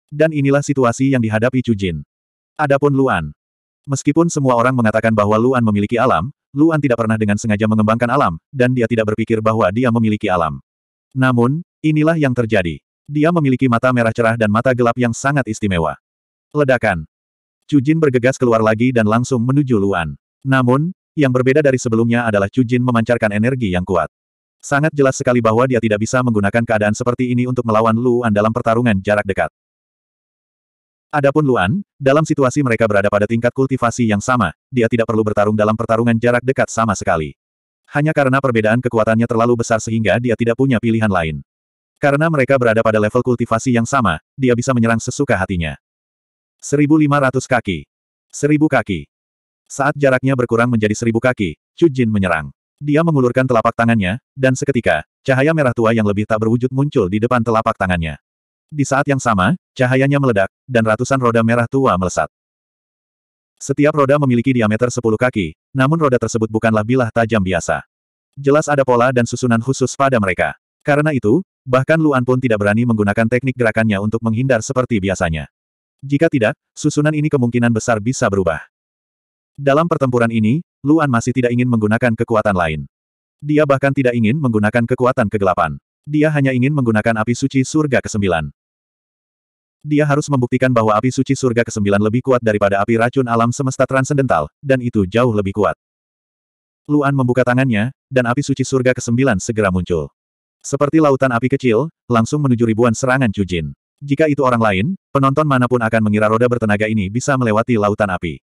[SPEAKER 1] Dan inilah situasi yang dihadapi Jin. Adapun Luan. Meskipun semua orang mengatakan bahwa Luan memiliki alam, Luan tidak pernah dengan sengaja mengembangkan alam, dan dia tidak berpikir bahwa dia memiliki alam. Namun, inilah yang terjadi. Dia memiliki mata merah cerah dan mata gelap yang sangat istimewa. Ledakan. Chu Jin bergegas keluar lagi dan langsung menuju Luan. Namun, yang berbeda dari sebelumnya adalah Cujin memancarkan energi yang kuat. Sangat jelas sekali bahwa dia tidak bisa menggunakan keadaan seperti ini untuk melawan Luan dalam pertarungan jarak dekat. Adapun Luan, dalam situasi mereka berada pada tingkat kultivasi yang sama, dia tidak perlu bertarung dalam pertarungan jarak dekat sama sekali. Hanya karena perbedaan kekuatannya terlalu besar sehingga dia tidak punya pilihan lain. Karena mereka berada pada level kultivasi yang sama, dia bisa menyerang sesuka hatinya. 1500 kaki. 1000 kaki. Saat jaraknya berkurang menjadi seribu kaki, Chu Jin menyerang. Dia mengulurkan telapak tangannya, dan seketika, cahaya merah tua yang lebih tak berwujud muncul di depan telapak tangannya. Di saat yang sama, cahayanya meledak, dan ratusan roda merah tua melesat. Setiap roda memiliki diameter 10 kaki, namun roda tersebut bukanlah bilah tajam biasa. Jelas ada pola dan susunan khusus pada mereka. Karena itu, bahkan Luan pun tidak berani menggunakan teknik gerakannya untuk menghindar seperti biasanya. Jika tidak, susunan ini kemungkinan besar bisa berubah. Dalam pertempuran ini, Luan masih tidak ingin menggunakan kekuatan lain. Dia bahkan tidak ingin menggunakan kekuatan kegelapan. Dia hanya ingin menggunakan api suci surga ke-9. Dia harus membuktikan bahwa api suci surga ke-9 lebih kuat daripada api racun alam semesta transendental, dan itu jauh lebih kuat. Luan membuka tangannya, dan api suci surga ke-9 segera muncul. Seperti lautan api kecil, langsung menuju ribuan serangan Cujin. Jika itu orang lain, penonton manapun akan mengira roda bertenaga ini bisa melewati lautan api.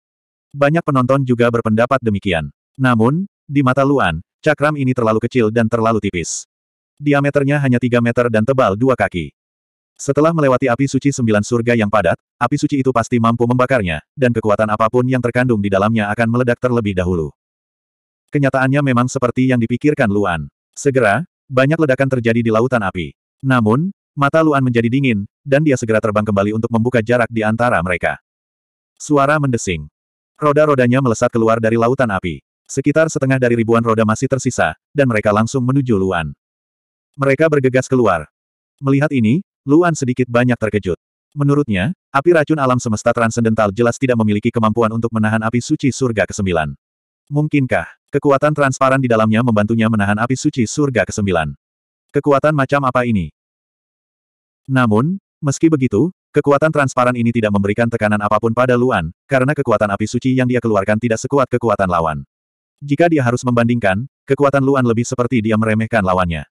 [SPEAKER 1] Banyak penonton juga berpendapat demikian. Namun, di mata Luan, cakram ini terlalu kecil dan terlalu tipis. Diameternya hanya 3 meter dan tebal dua kaki. Setelah melewati api suci sembilan surga yang padat, api suci itu pasti mampu membakarnya, dan kekuatan apapun yang terkandung di dalamnya akan meledak terlebih dahulu. Kenyataannya memang seperti yang dipikirkan Luan. Segera, banyak ledakan terjadi di lautan api. Namun, mata Luan menjadi dingin, dan dia segera terbang kembali untuk membuka jarak di antara mereka. Suara mendesing. Roda-rodanya melesat keluar dari lautan api. Sekitar setengah dari ribuan roda masih tersisa, dan mereka langsung menuju Luan. Mereka bergegas keluar. Melihat ini, Luan sedikit banyak terkejut. Menurutnya, api racun alam semesta transendental jelas tidak memiliki kemampuan untuk menahan api suci surga ke-9. Mungkinkah, kekuatan transparan di dalamnya membantunya menahan api suci surga ke-9? Kekuatan macam apa ini? Namun, meski begitu, Kekuatan transparan ini tidak memberikan tekanan apapun pada Luan, karena kekuatan api suci yang dia keluarkan tidak sekuat kekuatan lawan. Jika dia harus membandingkan, kekuatan Luan lebih seperti dia meremehkan lawannya.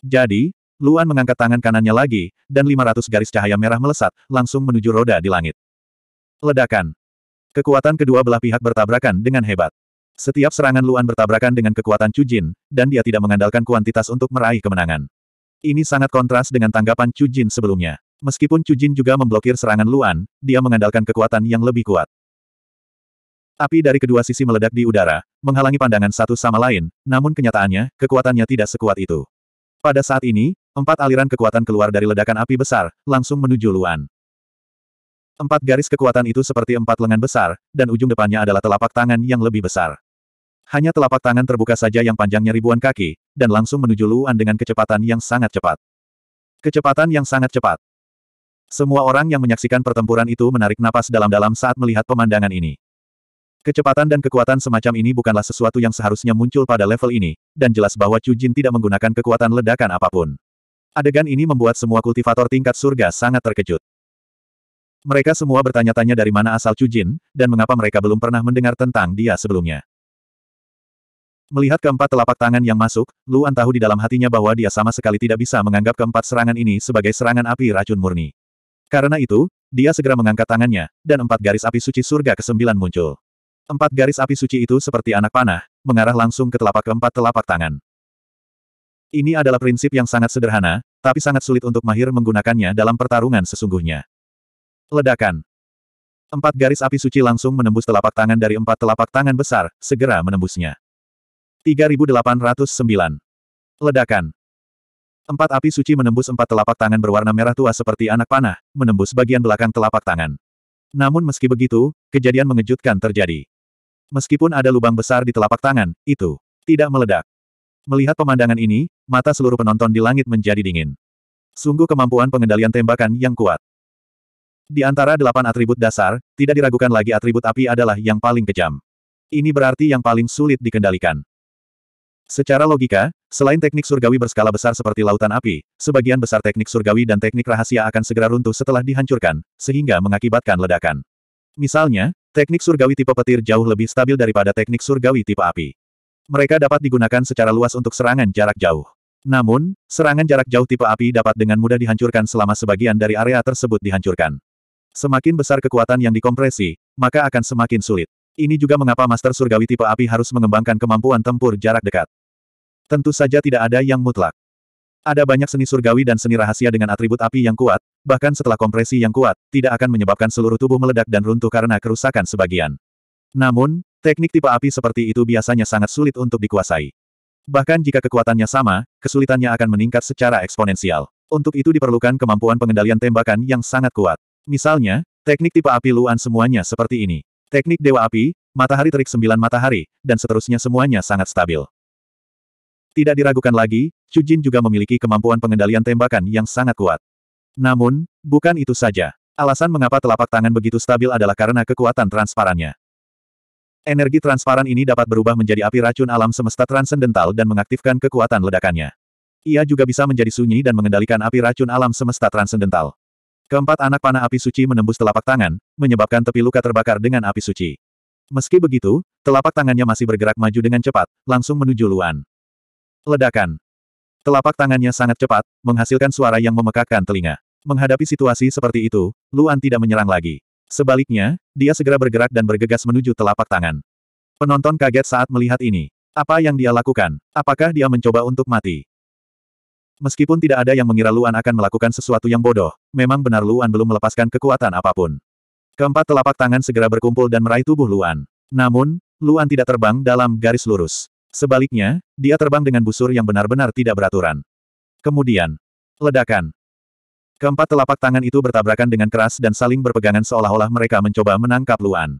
[SPEAKER 1] Jadi, Luan mengangkat tangan kanannya lagi, dan 500 garis cahaya merah melesat, langsung menuju roda di langit. Ledakan. Kekuatan kedua belah pihak bertabrakan dengan hebat. Setiap serangan Luan bertabrakan dengan kekuatan Cujin, dan dia tidak mengandalkan kuantitas untuk meraih kemenangan. Ini sangat kontras dengan tanggapan Cujin sebelumnya. Meskipun Jin juga memblokir serangan Luan, dia mengandalkan kekuatan yang lebih kuat. Api dari kedua sisi meledak di udara, menghalangi pandangan satu sama lain, namun kenyataannya, kekuatannya tidak sekuat itu. Pada saat ini, empat aliran kekuatan keluar dari ledakan api besar, langsung menuju Luan. Empat garis kekuatan itu seperti empat lengan besar, dan ujung depannya adalah telapak tangan yang lebih besar. Hanya telapak tangan terbuka saja yang panjangnya ribuan kaki, dan langsung menuju Luan dengan kecepatan yang sangat cepat. Kecepatan yang sangat cepat. Semua orang yang menyaksikan pertempuran itu menarik napas dalam-dalam saat melihat pemandangan ini. Kecepatan dan kekuatan semacam ini bukanlah sesuatu yang seharusnya muncul pada level ini, dan jelas bahwa Chu Jin tidak menggunakan kekuatan ledakan apapun. Adegan ini membuat semua kultivator tingkat surga sangat terkejut. Mereka semua bertanya-tanya dari mana asal Chu Jin, dan mengapa mereka belum pernah mendengar tentang dia sebelumnya. Melihat keempat telapak tangan yang masuk, Luan tahu di dalam hatinya bahwa dia sama sekali tidak bisa menganggap keempat serangan ini sebagai serangan api racun murni. Karena itu, dia segera mengangkat tangannya, dan empat garis api suci surga ke kesembilan muncul. Empat garis api suci itu seperti anak panah, mengarah langsung ke telapak keempat telapak tangan. Ini adalah prinsip yang sangat sederhana, tapi sangat sulit untuk mahir menggunakannya dalam pertarungan sesungguhnya. Ledakan. Empat garis api suci langsung menembus telapak tangan dari empat telapak tangan besar, segera menembusnya. 3809. Ledakan. Empat api suci menembus empat telapak tangan berwarna merah tua seperti anak panah, menembus bagian belakang telapak tangan. Namun meski begitu, kejadian mengejutkan terjadi. Meskipun ada lubang besar di telapak tangan, itu tidak meledak. Melihat pemandangan ini, mata seluruh penonton di langit menjadi dingin. Sungguh kemampuan pengendalian tembakan yang kuat. Di antara delapan atribut dasar, tidak diragukan lagi atribut api adalah yang paling kejam. Ini berarti yang paling sulit dikendalikan. Secara logika, selain teknik surgawi berskala besar seperti lautan api, sebagian besar teknik surgawi dan teknik rahasia akan segera runtuh setelah dihancurkan, sehingga mengakibatkan ledakan. Misalnya, teknik surgawi tipe petir jauh lebih stabil daripada teknik surgawi tipe api. Mereka dapat digunakan secara luas untuk serangan jarak jauh. Namun, serangan jarak jauh tipe api dapat dengan mudah dihancurkan selama sebagian dari area tersebut dihancurkan. Semakin besar kekuatan yang dikompresi, maka akan semakin sulit. Ini juga mengapa Master Surgawi tipe api harus mengembangkan kemampuan tempur jarak dekat. Tentu saja tidak ada yang mutlak. Ada banyak seni surgawi dan seni rahasia dengan atribut api yang kuat, bahkan setelah kompresi yang kuat, tidak akan menyebabkan seluruh tubuh meledak dan runtuh karena kerusakan sebagian. Namun, teknik tipe api seperti itu biasanya sangat sulit untuk dikuasai. Bahkan jika kekuatannya sama, kesulitannya akan meningkat secara eksponensial. Untuk itu diperlukan kemampuan pengendalian tembakan yang sangat kuat. Misalnya, teknik tipe api Luan semuanya seperti ini. Teknik Dewa Api, Matahari Terik Sembilan Matahari, dan seterusnya semuanya sangat stabil. Tidak diragukan lagi, Chu Jin juga memiliki kemampuan pengendalian tembakan yang sangat kuat. Namun, bukan itu saja. Alasan mengapa telapak tangan begitu stabil adalah karena kekuatan transparannya. Energi transparan ini dapat berubah menjadi api racun alam semesta transendental dan mengaktifkan kekuatan ledakannya. Ia juga bisa menjadi sunyi dan mengendalikan api racun alam semesta transendental. Keempat anak panah api suci menembus telapak tangan, menyebabkan tepi luka terbakar dengan api suci. Meski begitu, telapak tangannya masih bergerak maju dengan cepat, langsung menuju Luan. Ledakan. Telapak tangannya sangat cepat, menghasilkan suara yang memekakkan telinga. Menghadapi situasi seperti itu, Luan tidak menyerang lagi. Sebaliknya, dia segera bergerak dan bergegas menuju telapak tangan. Penonton kaget saat melihat ini. Apa yang dia lakukan? Apakah dia mencoba untuk mati? Meskipun tidak ada yang mengira Luan akan melakukan sesuatu yang bodoh, memang benar Luan belum melepaskan kekuatan apapun. Keempat telapak tangan segera berkumpul dan meraih tubuh Luan. Namun, Luan tidak terbang dalam garis lurus. Sebaliknya, dia terbang dengan busur yang benar-benar tidak beraturan. Kemudian, ledakan. Keempat telapak tangan itu bertabrakan dengan keras dan saling berpegangan seolah-olah mereka mencoba menangkap Luan.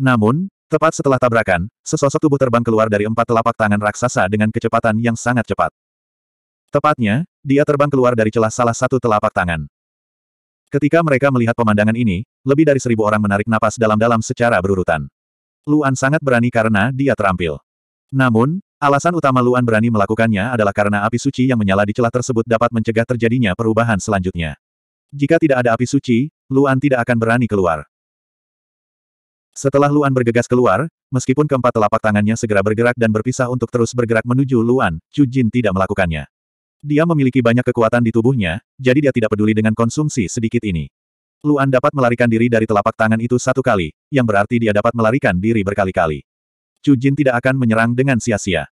[SPEAKER 1] Namun, tepat setelah tabrakan, sesosok tubuh terbang keluar dari empat telapak tangan raksasa dengan kecepatan yang sangat cepat. Tepatnya, dia terbang keluar dari celah salah satu telapak tangan. Ketika mereka melihat pemandangan ini, lebih dari seribu orang menarik napas dalam-dalam secara berurutan. Luan sangat berani karena dia terampil. Namun, alasan utama Luan berani melakukannya adalah karena api suci yang menyala di celah tersebut dapat mencegah terjadinya perubahan selanjutnya. Jika tidak ada api suci, Luan tidak akan berani keluar. Setelah Luan bergegas keluar, meskipun keempat telapak tangannya segera bergerak dan berpisah untuk terus bergerak menuju Luan, Chu Jin tidak melakukannya. Dia memiliki banyak kekuatan di tubuhnya, jadi dia tidak peduli dengan konsumsi sedikit ini. Luan dapat melarikan diri dari telapak tangan itu satu kali, yang berarti dia dapat melarikan diri berkali-kali. Chu Jin tidak akan menyerang dengan sia-sia.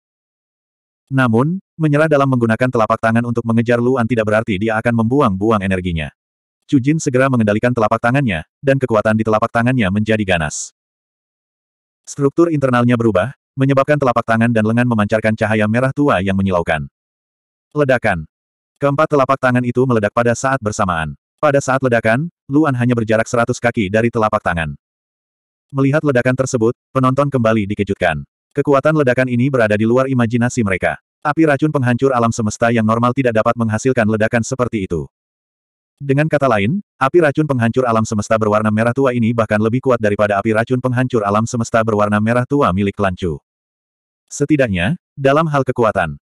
[SPEAKER 1] Namun, menyerah dalam menggunakan telapak tangan untuk mengejar Luan tidak berarti dia akan membuang-buang energinya. Chu Jin segera mengendalikan telapak tangannya, dan kekuatan di telapak tangannya menjadi ganas. Struktur internalnya berubah, menyebabkan telapak tangan dan lengan memancarkan cahaya merah tua yang menyilaukan. Ledakan. Keempat telapak tangan itu meledak pada saat bersamaan. Pada saat ledakan, Luan hanya berjarak 100 kaki dari telapak tangan. Melihat ledakan tersebut, penonton kembali dikejutkan. Kekuatan ledakan ini berada di luar imajinasi mereka. Api racun penghancur alam semesta yang normal tidak dapat menghasilkan ledakan seperti itu. Dengan kata lain, api racun penghancur alam semesta berwarna merah tua ini bahkan lebih kuat daripada api racun penghancur alam semesta berwarna merah tua milik Lancu. Setidaknya, dalam hal kekuatan.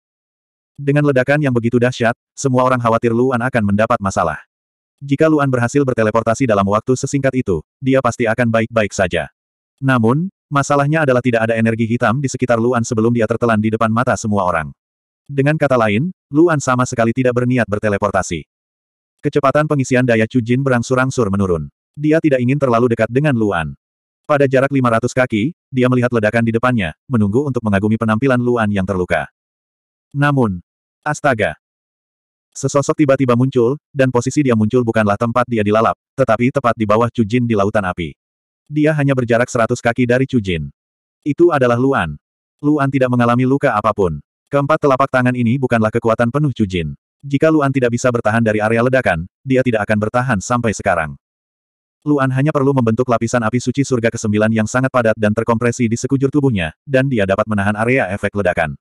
[SPEAKER 1] Dengan ledakan yang begitu dahsyat, semua orang khawatir Luan akan mendapat masalah. Jika Luan berhasil berteleportasi dalam waktu sesingkat itu, dia pasti akan baik-baik saja. Namun, masalahnya adalah tidak ada energi hitam di sekitar Luan sebelum dia tertelan di depan mata semua orang. Dengan kata lain, Luan sama sekali tidak berniat berteleportasi. Kecepatan pengisian daya Cujin berangsur-angsur menurun. Dia tidak ingin terlalu dekat dengan Luan. Pada jarak 500 kaki, dia melihat ledakan di depannya, menunggu untuk mengagumi penampilan Luan yang terluka. Namun, astaga. Sesosok tiba-tiba muncul, dan posisi dia muncul bukanlah tempat dia dilalap, tetapi tepat di bawah Cujin di lautan api. Dia hanya berjarak seratus kaki dari Cujin. Itu adalah Luan. Luan tidak mengalami luka apapun. Keempat telapak tangan ini bukanlah kekuatan penuh Cujin. Jika Luan tidak bisa bertahan dari area ledakan, dia tidak akan bertahan sampai sekarang. Luan hanya perlu membentuk lapisan api suci surga ke-9 yang sangat padat dan terkompresi di sekujur tubuhnya, dan dia dapat menahan area efek ledakan.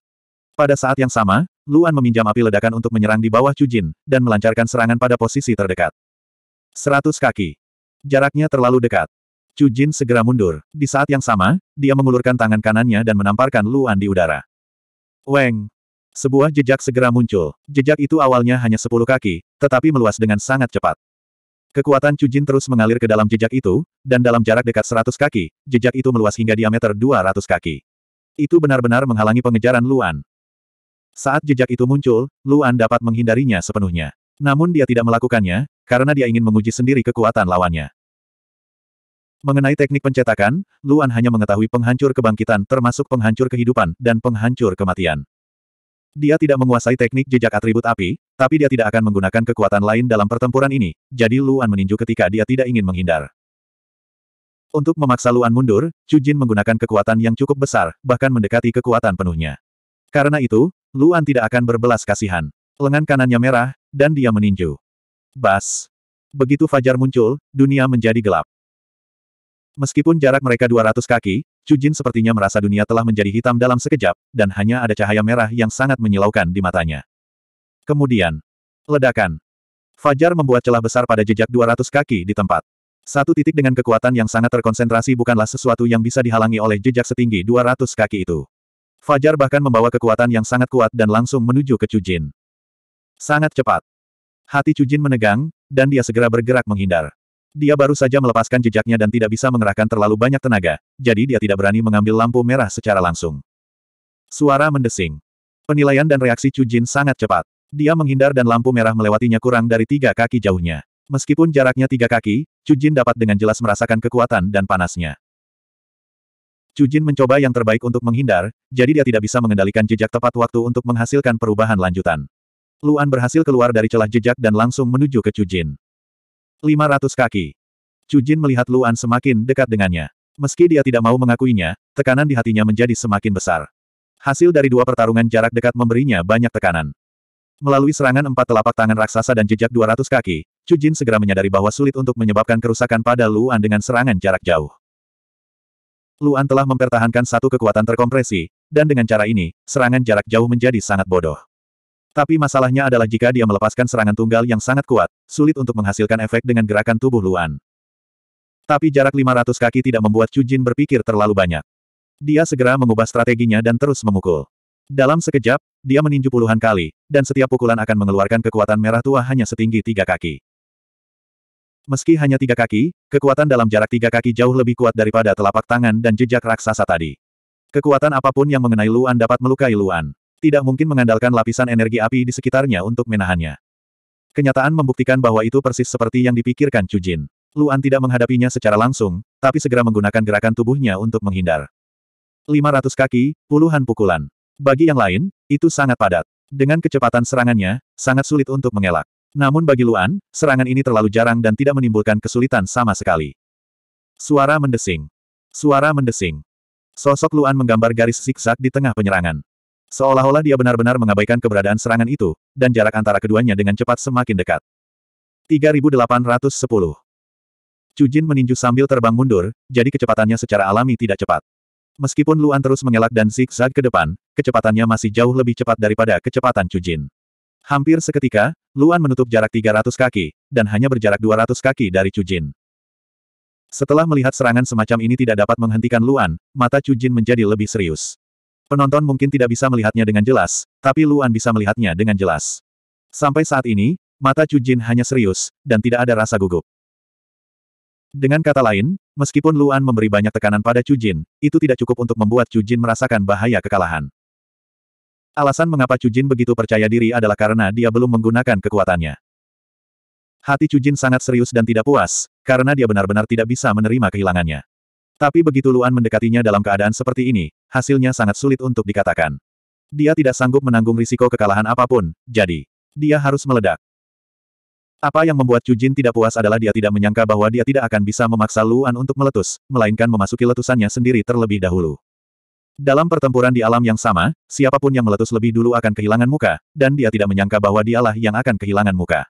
[SPEAKER 1] Pada saat yang sama, Luan meminjam api ledakan untuk menyerang di bawah Cujin, dan melancarkan serangan pada posisi terdekat. 100 kaki. Jaraknya terlalu dekat. Chu Jin segera mundur. Di saat yang sama, dia mengulurkan tangan kanannya dan menamparkan Luan di udara. Weng! Sebuah jejak segera muncul. Jejak itu awalnya hanya sepuluh kaki, tetapi meluas dengan sangat cepat. Kekuatan Chu Jin terus mengalir ke dalam jejak itu, dan dalam jarak dekat seratus kaki, jejak itu meluas hingga diameter dua ratus kaki. Itu benar-benar menghalangi pengejaran Luan. Saat jejak itu muncul, Luan dapat menghindarinya sepenuhnya. Namun dia tidak melakukannya, karena dia ingin menguji sendiri kekuatan lawannya. Mengenai teknik pencetakan, Luan hanya mengetahui penghancur kebangkitan termasuk penghancur kehidupan dan penghancur kematian. Dia tidak menguasai teknik jejak atribut api, tapi dia tidak akan menggunakan kekuatan lain dalam pertempuran ini, jadi Luan meninju ketika dia tidak ingin menghindar. Untuk memaksa Luan mundur, Chu Jin menggunakan kekuatan yang cukup besar, bahkan mendekati kekuatan penuhnya. Karena itu, Luan tidak akan berbelas kasihan. Lengan kanannya merah, dan dia meninju. Bas. Begitu Fajar muncul, dunia menjadi gelap. Meskipun jarak mereka 200 kaki, Jin sepertinya merasa dunia telah menjadi hitam dalam sekejap, dan hanya ada cahaya merah yang sangat menyilaukan di matanya. Kemudian, ledakan. Fajar membuat celah besar pada jejak 200 kaki di tempat. Satu titik dengan kekuatan yang sangat terkonsentrasi bukanlah sesuatu yang bisa dihalangi oleh jejak setinggi 200 kaki itu. Fajar bahkan membawa kekuatan yang sangat kuat dan langsung menuju ke Jin. Sangat cepat. Hati Jin menegang, dan dia segera bergerak menghindar. Dia baru saja melepaskan jejaknya dan tidak bisa mengerahkan terlalu banyak tenaga, jadi dia tidak berani mengambil lampu merah secara langsung. Suara mendesing. Penilaian dan reaksi Chu Jin sangat cepat. Dia menghindar dan lampu merah melewatinya kurang dari tiga kaki jauhnya. Meskipun jaraknya tiga kaki, Chu Jin dapat dengan jelas merasakan kekuatan dan panasnya. Chu Jin mencoba yang terbaik untuk menghindar, jadi dia tidak bisa mengendalikan jejak tepat waktu untuk menghasilkan perubahan lanjutan. Luan berhasil keluar dari celah jejak dan langsung menuju ke Chu Jin. 500 kaki. Jin melihat Luan semakin dekat dengannya. Meski dia tidak mau mengakuinya, tekanan di hatinya menjadi semakin besar. Hasil dari dua pertarungan jarak dekat memberinya banyak tekanan. Melalui serangan empat telapak tangan raksasa dan jejak 200 kaki, Jin segera menyadari bahwa sulit untuk menyebabkan kerusakan pada Luan dengan serangan jarak jauh. Luan telah mempertahankan satu kekuatan terkompresi, dan dengan cara ini, serangan jarak jauh menjadi sangat bodoh. Tapi masalahnya adalah jika dia melepaskan serangan tunggal yang sangat kuat, sulit untuk menghasilkan efek dengan gerakan tubuh Luan. Tapi jarak 500 kaki tidak membuat Jin berpikir terlalu banyak. Dia segera mengubah strateginya dan terus memukul. Dalam sekejap, dia meninju puluhan kali, dan setiap pukulan akan mengeluarkan kekuatan merah tua hanya setinggi tiga kaki. Meski hanya tiga kaki, kekuatan dalam jarak tiga kaki jauh lebih kuat daripada telapak tangan dan jejak raksasa tadi. Kekuatan apapun yang mengenai Luan dapat melukai Luan. Tidak mungkin mengandalkan lapisan energi api di sekitarnya untuk menahannya. Kenyataan membuktikan bahwa itu persis seperti yang dipikirkan Cujin. Luan tidak menghadapinya secara langsung, tapi segera menggunakan gerakan tubuhnya untuk menghindar. 500 kaki, puluhan pukulan. Bagi yang lain, itu sangat padat. Dengan kecepatan serangannya, sangat sulit untuk mengelak. Namun bagi Luan, serangan ini terlalu jarang dan tidak menimbulkan kesulitan sama sekali. Suara mendesing. Suara mendesing. Sosok Luan menggambar garis zigzag di tengah penyerangan. Seolah-olah dia benar-benar mengabaikan keberadaan serangan itu, dan jarak antara keduanya dengan cepat semakin dekat. 3810 Cujin meninju sambil terbang mundur, jadi kecepatannya secara alami tidak cepat. Meskipun Luan terus mengelak dan zigzag ke depan, kecepatannya masih jauh lebih cepat daripada kecepatan Cujin. Hampir seketika, Luan menutup jarak 300 kaki, dan hanya berjarak 200 kaki dari Cujin. Setelah melihat serangan semacam ini tidak dapat menghentikan Luan, mata Cujin menjadi lebih serius. Penonton mungkin tidak bisa melihatnya dengan jelas, tapi Luan bisa melihatnya dengan jelas. Sampai saat ini, mata Chu Jin hanya serius, dan tidak ada rasa gugup. Dengan kata lain, meskipun Luan memberi banyak tekanan pada Chu Jin, itu tidak cukup untuk membuat Chu Jin merasakan bahaya kekalahan. Alasan mengapa Chu Jin begitu percaya diri adalah karena dia belum menggunakan kekuatannya. Hati Chu Jin sangat serius dan tidak puas, karena dia benar-benar tidak bisa menerima kehilangannya. Tapi begitu Luan mendekatinya dalam keadaan seperti ini, hasilnya sangat sulit untuk dikatakan. Dia tidak sanggup menanggung risiko kekalahan apapun, jadi dia harus meledak. Apa yang membuat Jin tidak puas adalah dia tidak menyangka bahwa dia tidak akan bisa memaksa Luan untuk meletus, melainkan memasuki letusannya sendiri terlebih dahulu. Dalam pertempuran di alam yang sama, siapapun yang meletus lebih dulu akan kehilangan muka, dan dia tidak menyangka bahwa dialah yang akan kehilangan muka.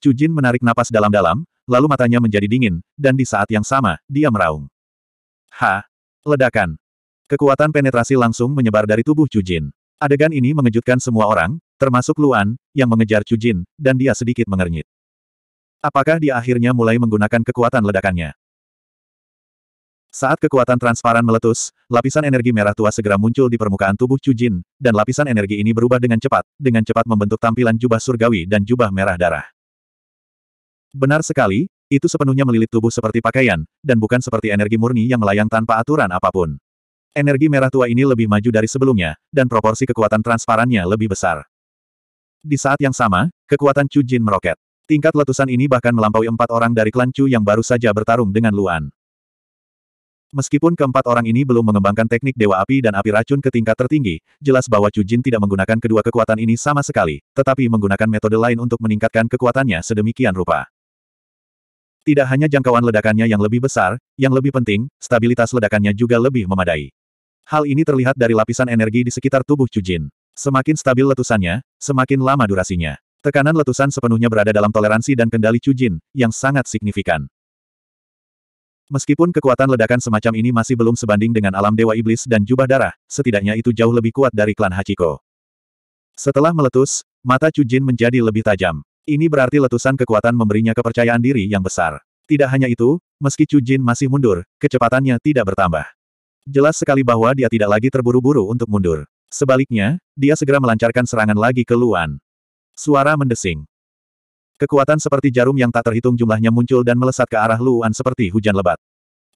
[SPEAKER 1] Cujin menarik napas dalam-dalam, lalu matanya menjadi dingin, dan di saat yang sama, dia meraung. Ha! Ledakan! Kekuatan penetrasi langsung menyebar dari tubuh Jujin. Adegan ini mengejutkan semua orang, termasuk Luan, yang mengejar Jujin, dan dia sedikit mengernyit. Apakah dia akhirnya mulai menggunakan kekuatan ledakannya? Saat kekuatan transparan meletus, lapisan energi merah tua segera muncul di permukaan tubuh Jujin, dan lapisan energi ini berubah dengan cepat, dengan cepat membentuk tampilan jubah surgawi dan jubah merah darah. Benar sekali, itu sepenuhnya melilit tubuh seperti pakaian, dan bukan seperti energi murni yang melayang tanpa aturan apapun. Energi merah tua ini lebih maju dari sebelumnya, dan proporsi kekuatan transparannya lebih besar. Di saat yang sama, kekuatan Chu Jin meroket. Tingkat letusan ini bahkan melampaui empat orang dari klan Chu yang baru saja bertarung dengan Luan. Meskipun keempat orang ini belum mengembangkan teknik Dewa Api dan Api Racun ke tingkat tertinggi, jelas bahwa Chu Jin tidak menggunakan kedua kekuatan ini sama sekali, tetapi menggunakan metode lain untuk meningkatkan kekuatannya sedemikian rupa. Tidak hanya jangkauan ledakannya yang lebih besar, yang lebih penting, stabilitas ledakannya juga lebih memadai. Hal ini terlihat dari lapisan energi di sekitar tubuh Cujin. Semakin stabil letusannya, semakin lama durasinya. Tekanan letusan sepenuhnya berada dalam toleransi dan kendali Cujin, yang sangat signifikan. Meskipun kekuatan ledakan semacam ini masih belum sebanding dengan alam Dewa Iblis dan Jubah Darah, setidaknya itu jauh lebih kuat dari klan Hachiko. Setelah meletus, mata Cujin menjadi lebih tajam. Ini berarti letusan kekuatan memberinya kepercayaan diri yang besar. Tidak hanya itu, meski Cujin masih mundur, kecepatannya tidak bertambah. Jelas sekali bahwa dia tidak lagi terburu-buru untuk mundur. Sebaliknya, dia segera melancarkan serangan lagi ke Luan. Suara mendesing. Kekuatan seperti jarum yang tak terhitung jumlahnya muncul dan melesat ke arah Luan seperti hujan lebat.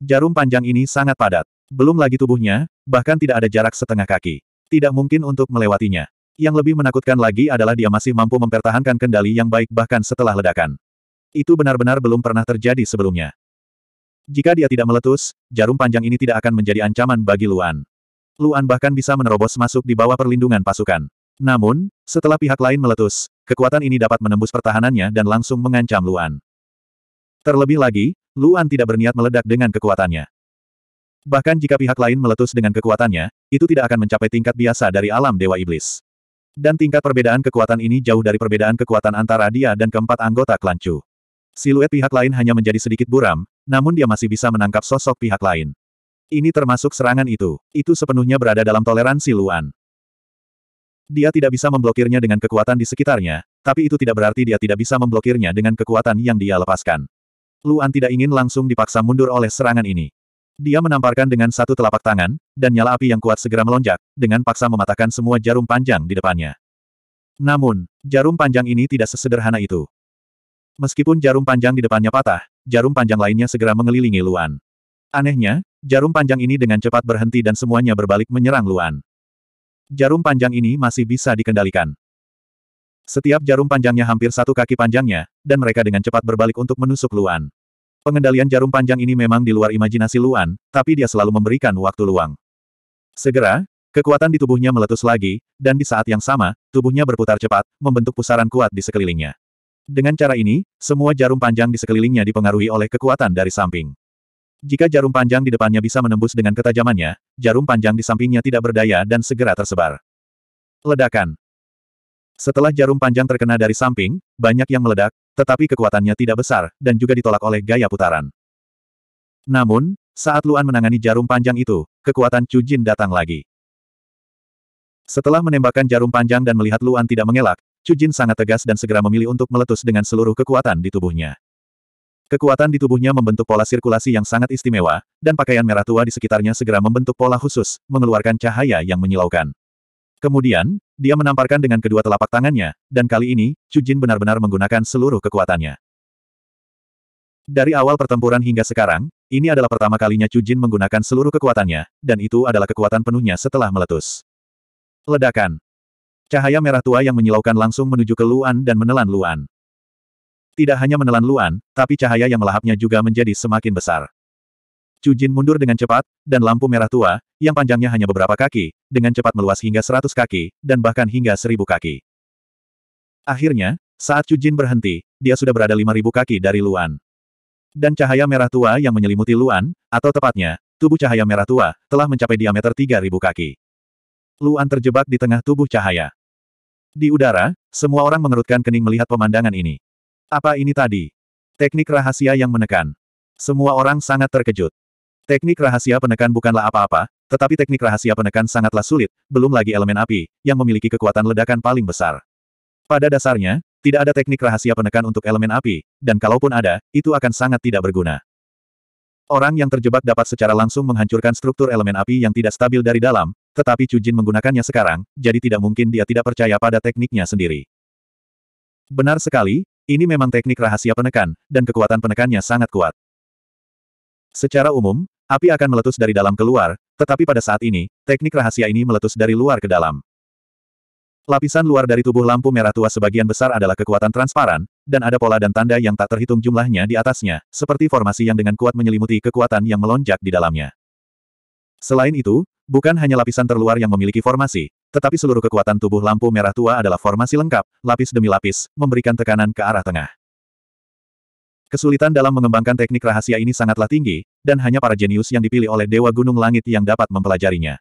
[SPEAKER 1] Jarum panjang ini sangat padat. Belum lagi tubuhnya, bahkan tidak ada jarak setengah kaki. Tidak mungkin untuk melewatinya. Yang lebih menakutkan lagi adalah dia masih mampu mempertahankan kendali yang baik bahkan setelah ledakan. Itu benar-benar belum pernah terjadi sebelumnya. Jika dia tidak meletus, jarum panjang ini tidak akan menjadi ancaman bagi Luan. Luan bahkan bisa menerobos masuk di bawah perlindungan pasukan. Namun, setelah pihak lain meletus, kekuatan ini dapat menembus pertahanannya dan langsung mengancam Luan. Terlebih lagi, Luan tidak berniat meledak dengan kekuatannya. Bahkan jika pihak lain meletus dengan kekuatannya, itu tidak akan mencapai tingkat biasa dari alam Dewa Iblis. Dan tingkat perbedaan kekuatan ini jauh dari perbedaan kekuatan antara dia dan keempat anggota klancu. Siluet pihak lain hanya menjadi sedikit buram, namun dia masih bisa menangkap sosok pihak lain. Ini termasuk serangan itu. Itu sepenuhnya berada dalam toleransi Luan. Dia tidak bisa memblokirnya dengan kekuatan di sekitarnya, tapi itu tidak berarti dia tidak bisa memblokirnya dengan kekuatan yang dia lepaskan. Luan tidak ingin langsung dipaksa mundur oleh serangan ini. Dia menamparkan dengan satu telapak tangan, dan nyala api yang kuat segera melonjak, dengan paksa mematahkan semua jarum panjang di depannya. Namun, jarum panjang ini tidak sesederhana itu. Meskipun jarum panjang di depannya patah, jarum panjang lainnya segera mengelilingi Luan. Anehnya, jarum panjang ini dengan cepat berhenti dan semuanya berbalik menyerang Luan. Jarum panjang ini masih bisa dikendalikan. Setiap jarum panjangnya hampir satu kaki panjangnya, dan mereka dengan cepat berbalik untuk menusuk Luan. Pengendalian jarum panjang ini memang di luar imajinasi Luan, tapi dia selalu memberikan waktu luang. Segera, kekuatan di tubuhnya meletus lagi, dan di saat yang sama, tubuhnya berputar cepat, membentuk pusaran kuat di sekelilingnya. Dengan cara ini, semua jarum panjang di sekelilingnya dipengaruhi oleh kekuatan dari samping. Jika jarum panjang di depannya bisa menembus dengan ketajamannya, jarum panjang di sampingnya tidak berdaya dan segera tersebar. Ledakan. Setelah jarum panjang terkena dari samping, banyak yang meledak, tetapi kekuatannya tidak besar, dan juga ditolak oleh gaya putaran. Namun, saat Luan menangani jarum panjang itu, kekuatan Chu Jin datang lagi. Setelah menembakkan jarum panjang dan melihat Luan tidak mengelak, Cujin sangat tegas dan segera memilih untuk meletus dengan seluruh kekuatan di tubuhnya. Kekuatan di tubuhnya membentuk pola sirkulasi yang sangat istimewa, dan pakaian merah tua di sekitarnya segera membentuk pola khusus, mengeluarkan cahaya yang menyilaukan. Kemudian, dia menamparkan dengan kedua telapak tangannya, dan kali ini, Cujin benar-benar menggunakan seluruh kekuatannya. Dari awal pertempuran hingga sekarang, ini adalah pertama kalinya Cujin menggunakan seluruh kekuatannya, dan itu adalah kekuatan penuhnya setelah meletus. Ledakan. Cahaya merah tua yang menyilaukan langsung menuju ke Luan dan menelan Luan. Tidak hanya menelan Luan, tapi cahaya yang melahapnya juga menjadi semakin besar. Cujin mundur dengan cepat, dan lampu merah tua, yang panjangnya hanya beberapa kaki, dengan cepat meluas hingga seratus kaki, dan bahkan hingga seribu kaki. Akhirnya, saat Cujin berhenti, dia sudah berada lima ribu kaki dari Luan. Dan cahaya merah tua yang menyelimuti Luan, atau tepatnya, tubuh cahaya merah tua, telah mencapai diameter tiga ribu kaki. Luan terjebak di tengah tubuh cahaya. Di udara, semua orang mengerutkan kening melihat pemandangan ini. Apa ini tadi? Teknik rahasia yang menekan. Semua orang sangat terkejut. Teknik rahasia penekan bukanlah apa-apa, tetapi teknik rahasia penekan sangatlah sulit, belum lagi elemen api, yang memiliki kekuatan ledakan paling besar. Pada dasarnya, tidak ada teknik rahasia penekan untuk elemen api, dan kalaupun ada, itu akan sangat tidak berguna. Orang yang terjebak dapat secara langsung menghancurkan struktur elemen api yang tidak stabil dari dalam, tetapi Chu Jin menggunakannya sekarang, jadi tidak mungkin dia tidak percaya pada tekniknya sendiri. Benar sekali, ini memang teknik rahasia penekan, dan kekuatan penekannya sangat kuat. Secara umum, api akan meletus dari dalam keluar, tetapi pada saat ini, teknik rahasia ini meletus dari luar ke dalam. Lapisan luar dari tubuh lampu merah tua sebagian besar adalah kekuatan transparan, dan ada pola dan tanda yang tak terhitung jumlahnya di atasnya, seperti formasi yang dengan kuat menyelimuti kekuatan yang melonjak di dalamnya. Selain itu, bukan hanya lapisan terluar yang memiliki formasi, tetapi seluruh kekuatan tubuh lampu merah tua adalah formasi lengkap, lapis demi lapis, memberikan tekanan ke arah tengah. Kesulitan dalam mengembangkan teknik rahasia ini sangatlah tinggi, dan hanya para jenius yang dipilih oleh Dewa Gunung Langit yang dapat mempelajarinya.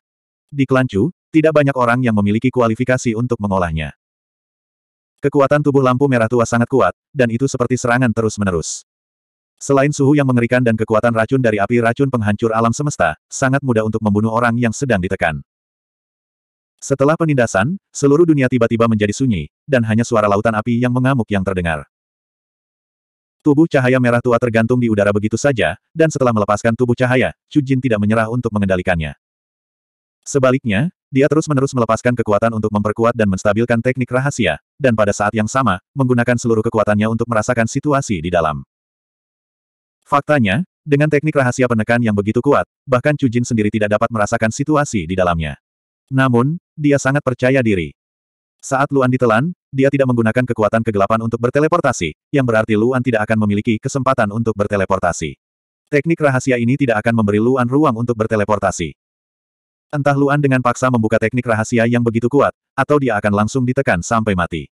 [SPEAKER 1] Di Kelancu, tidak banyak orang yang memiliki kualifikasi untuk mengolahnya. Kekuatan tubuh lampu merah tua sangat kuat, dan itu seperti serangan terus-menerus. Selain suhu yang mengerikan dan kekuatan racun dari api racun penghancur alam semesta, sangat mudah untuk membunuh orang yang sedang ditekan. Setelah penindasan, seluruh dunia tiba-tiba menjadi sunyi, dan hanya suara lautan api yang mengamuk yang terdengar. Tubuh cahaya merah tua tergantung di udara begitu saja, dan setelah melepaskan tubuh cahaya, Jin tidak menyerah untuk mengendalikannya. Sebaliknya, dia terus-menerus melepaskan kekuatan untuk memperkuat dan menstabilkan teknik rahasia, dan pada saat yang sama, menggunakan seluruh kekuatannya untuk merasakan situasi di dalam. Faktanya, dengan teknik rahasia penekan yang begitu kuat, bahkan Jin sendiri tidak dapat merasakan situasi di dalamnya. Namun, dia sangat percaya diri. Saat Luan ditelan, dia tidak menggunakan kekuatan kegelapan untuk berteleportasi, yang berarti Luan tidak akan memiliki kesempatan untuk berteleportasi. Teknik rahasia ini tidak akan memberi Luan ruang untuk berteleportasi. Entah Luan dengan paksa membuka teknik rahasia yang begitu kuat, atau dia akan langsung ditekan sampai mati.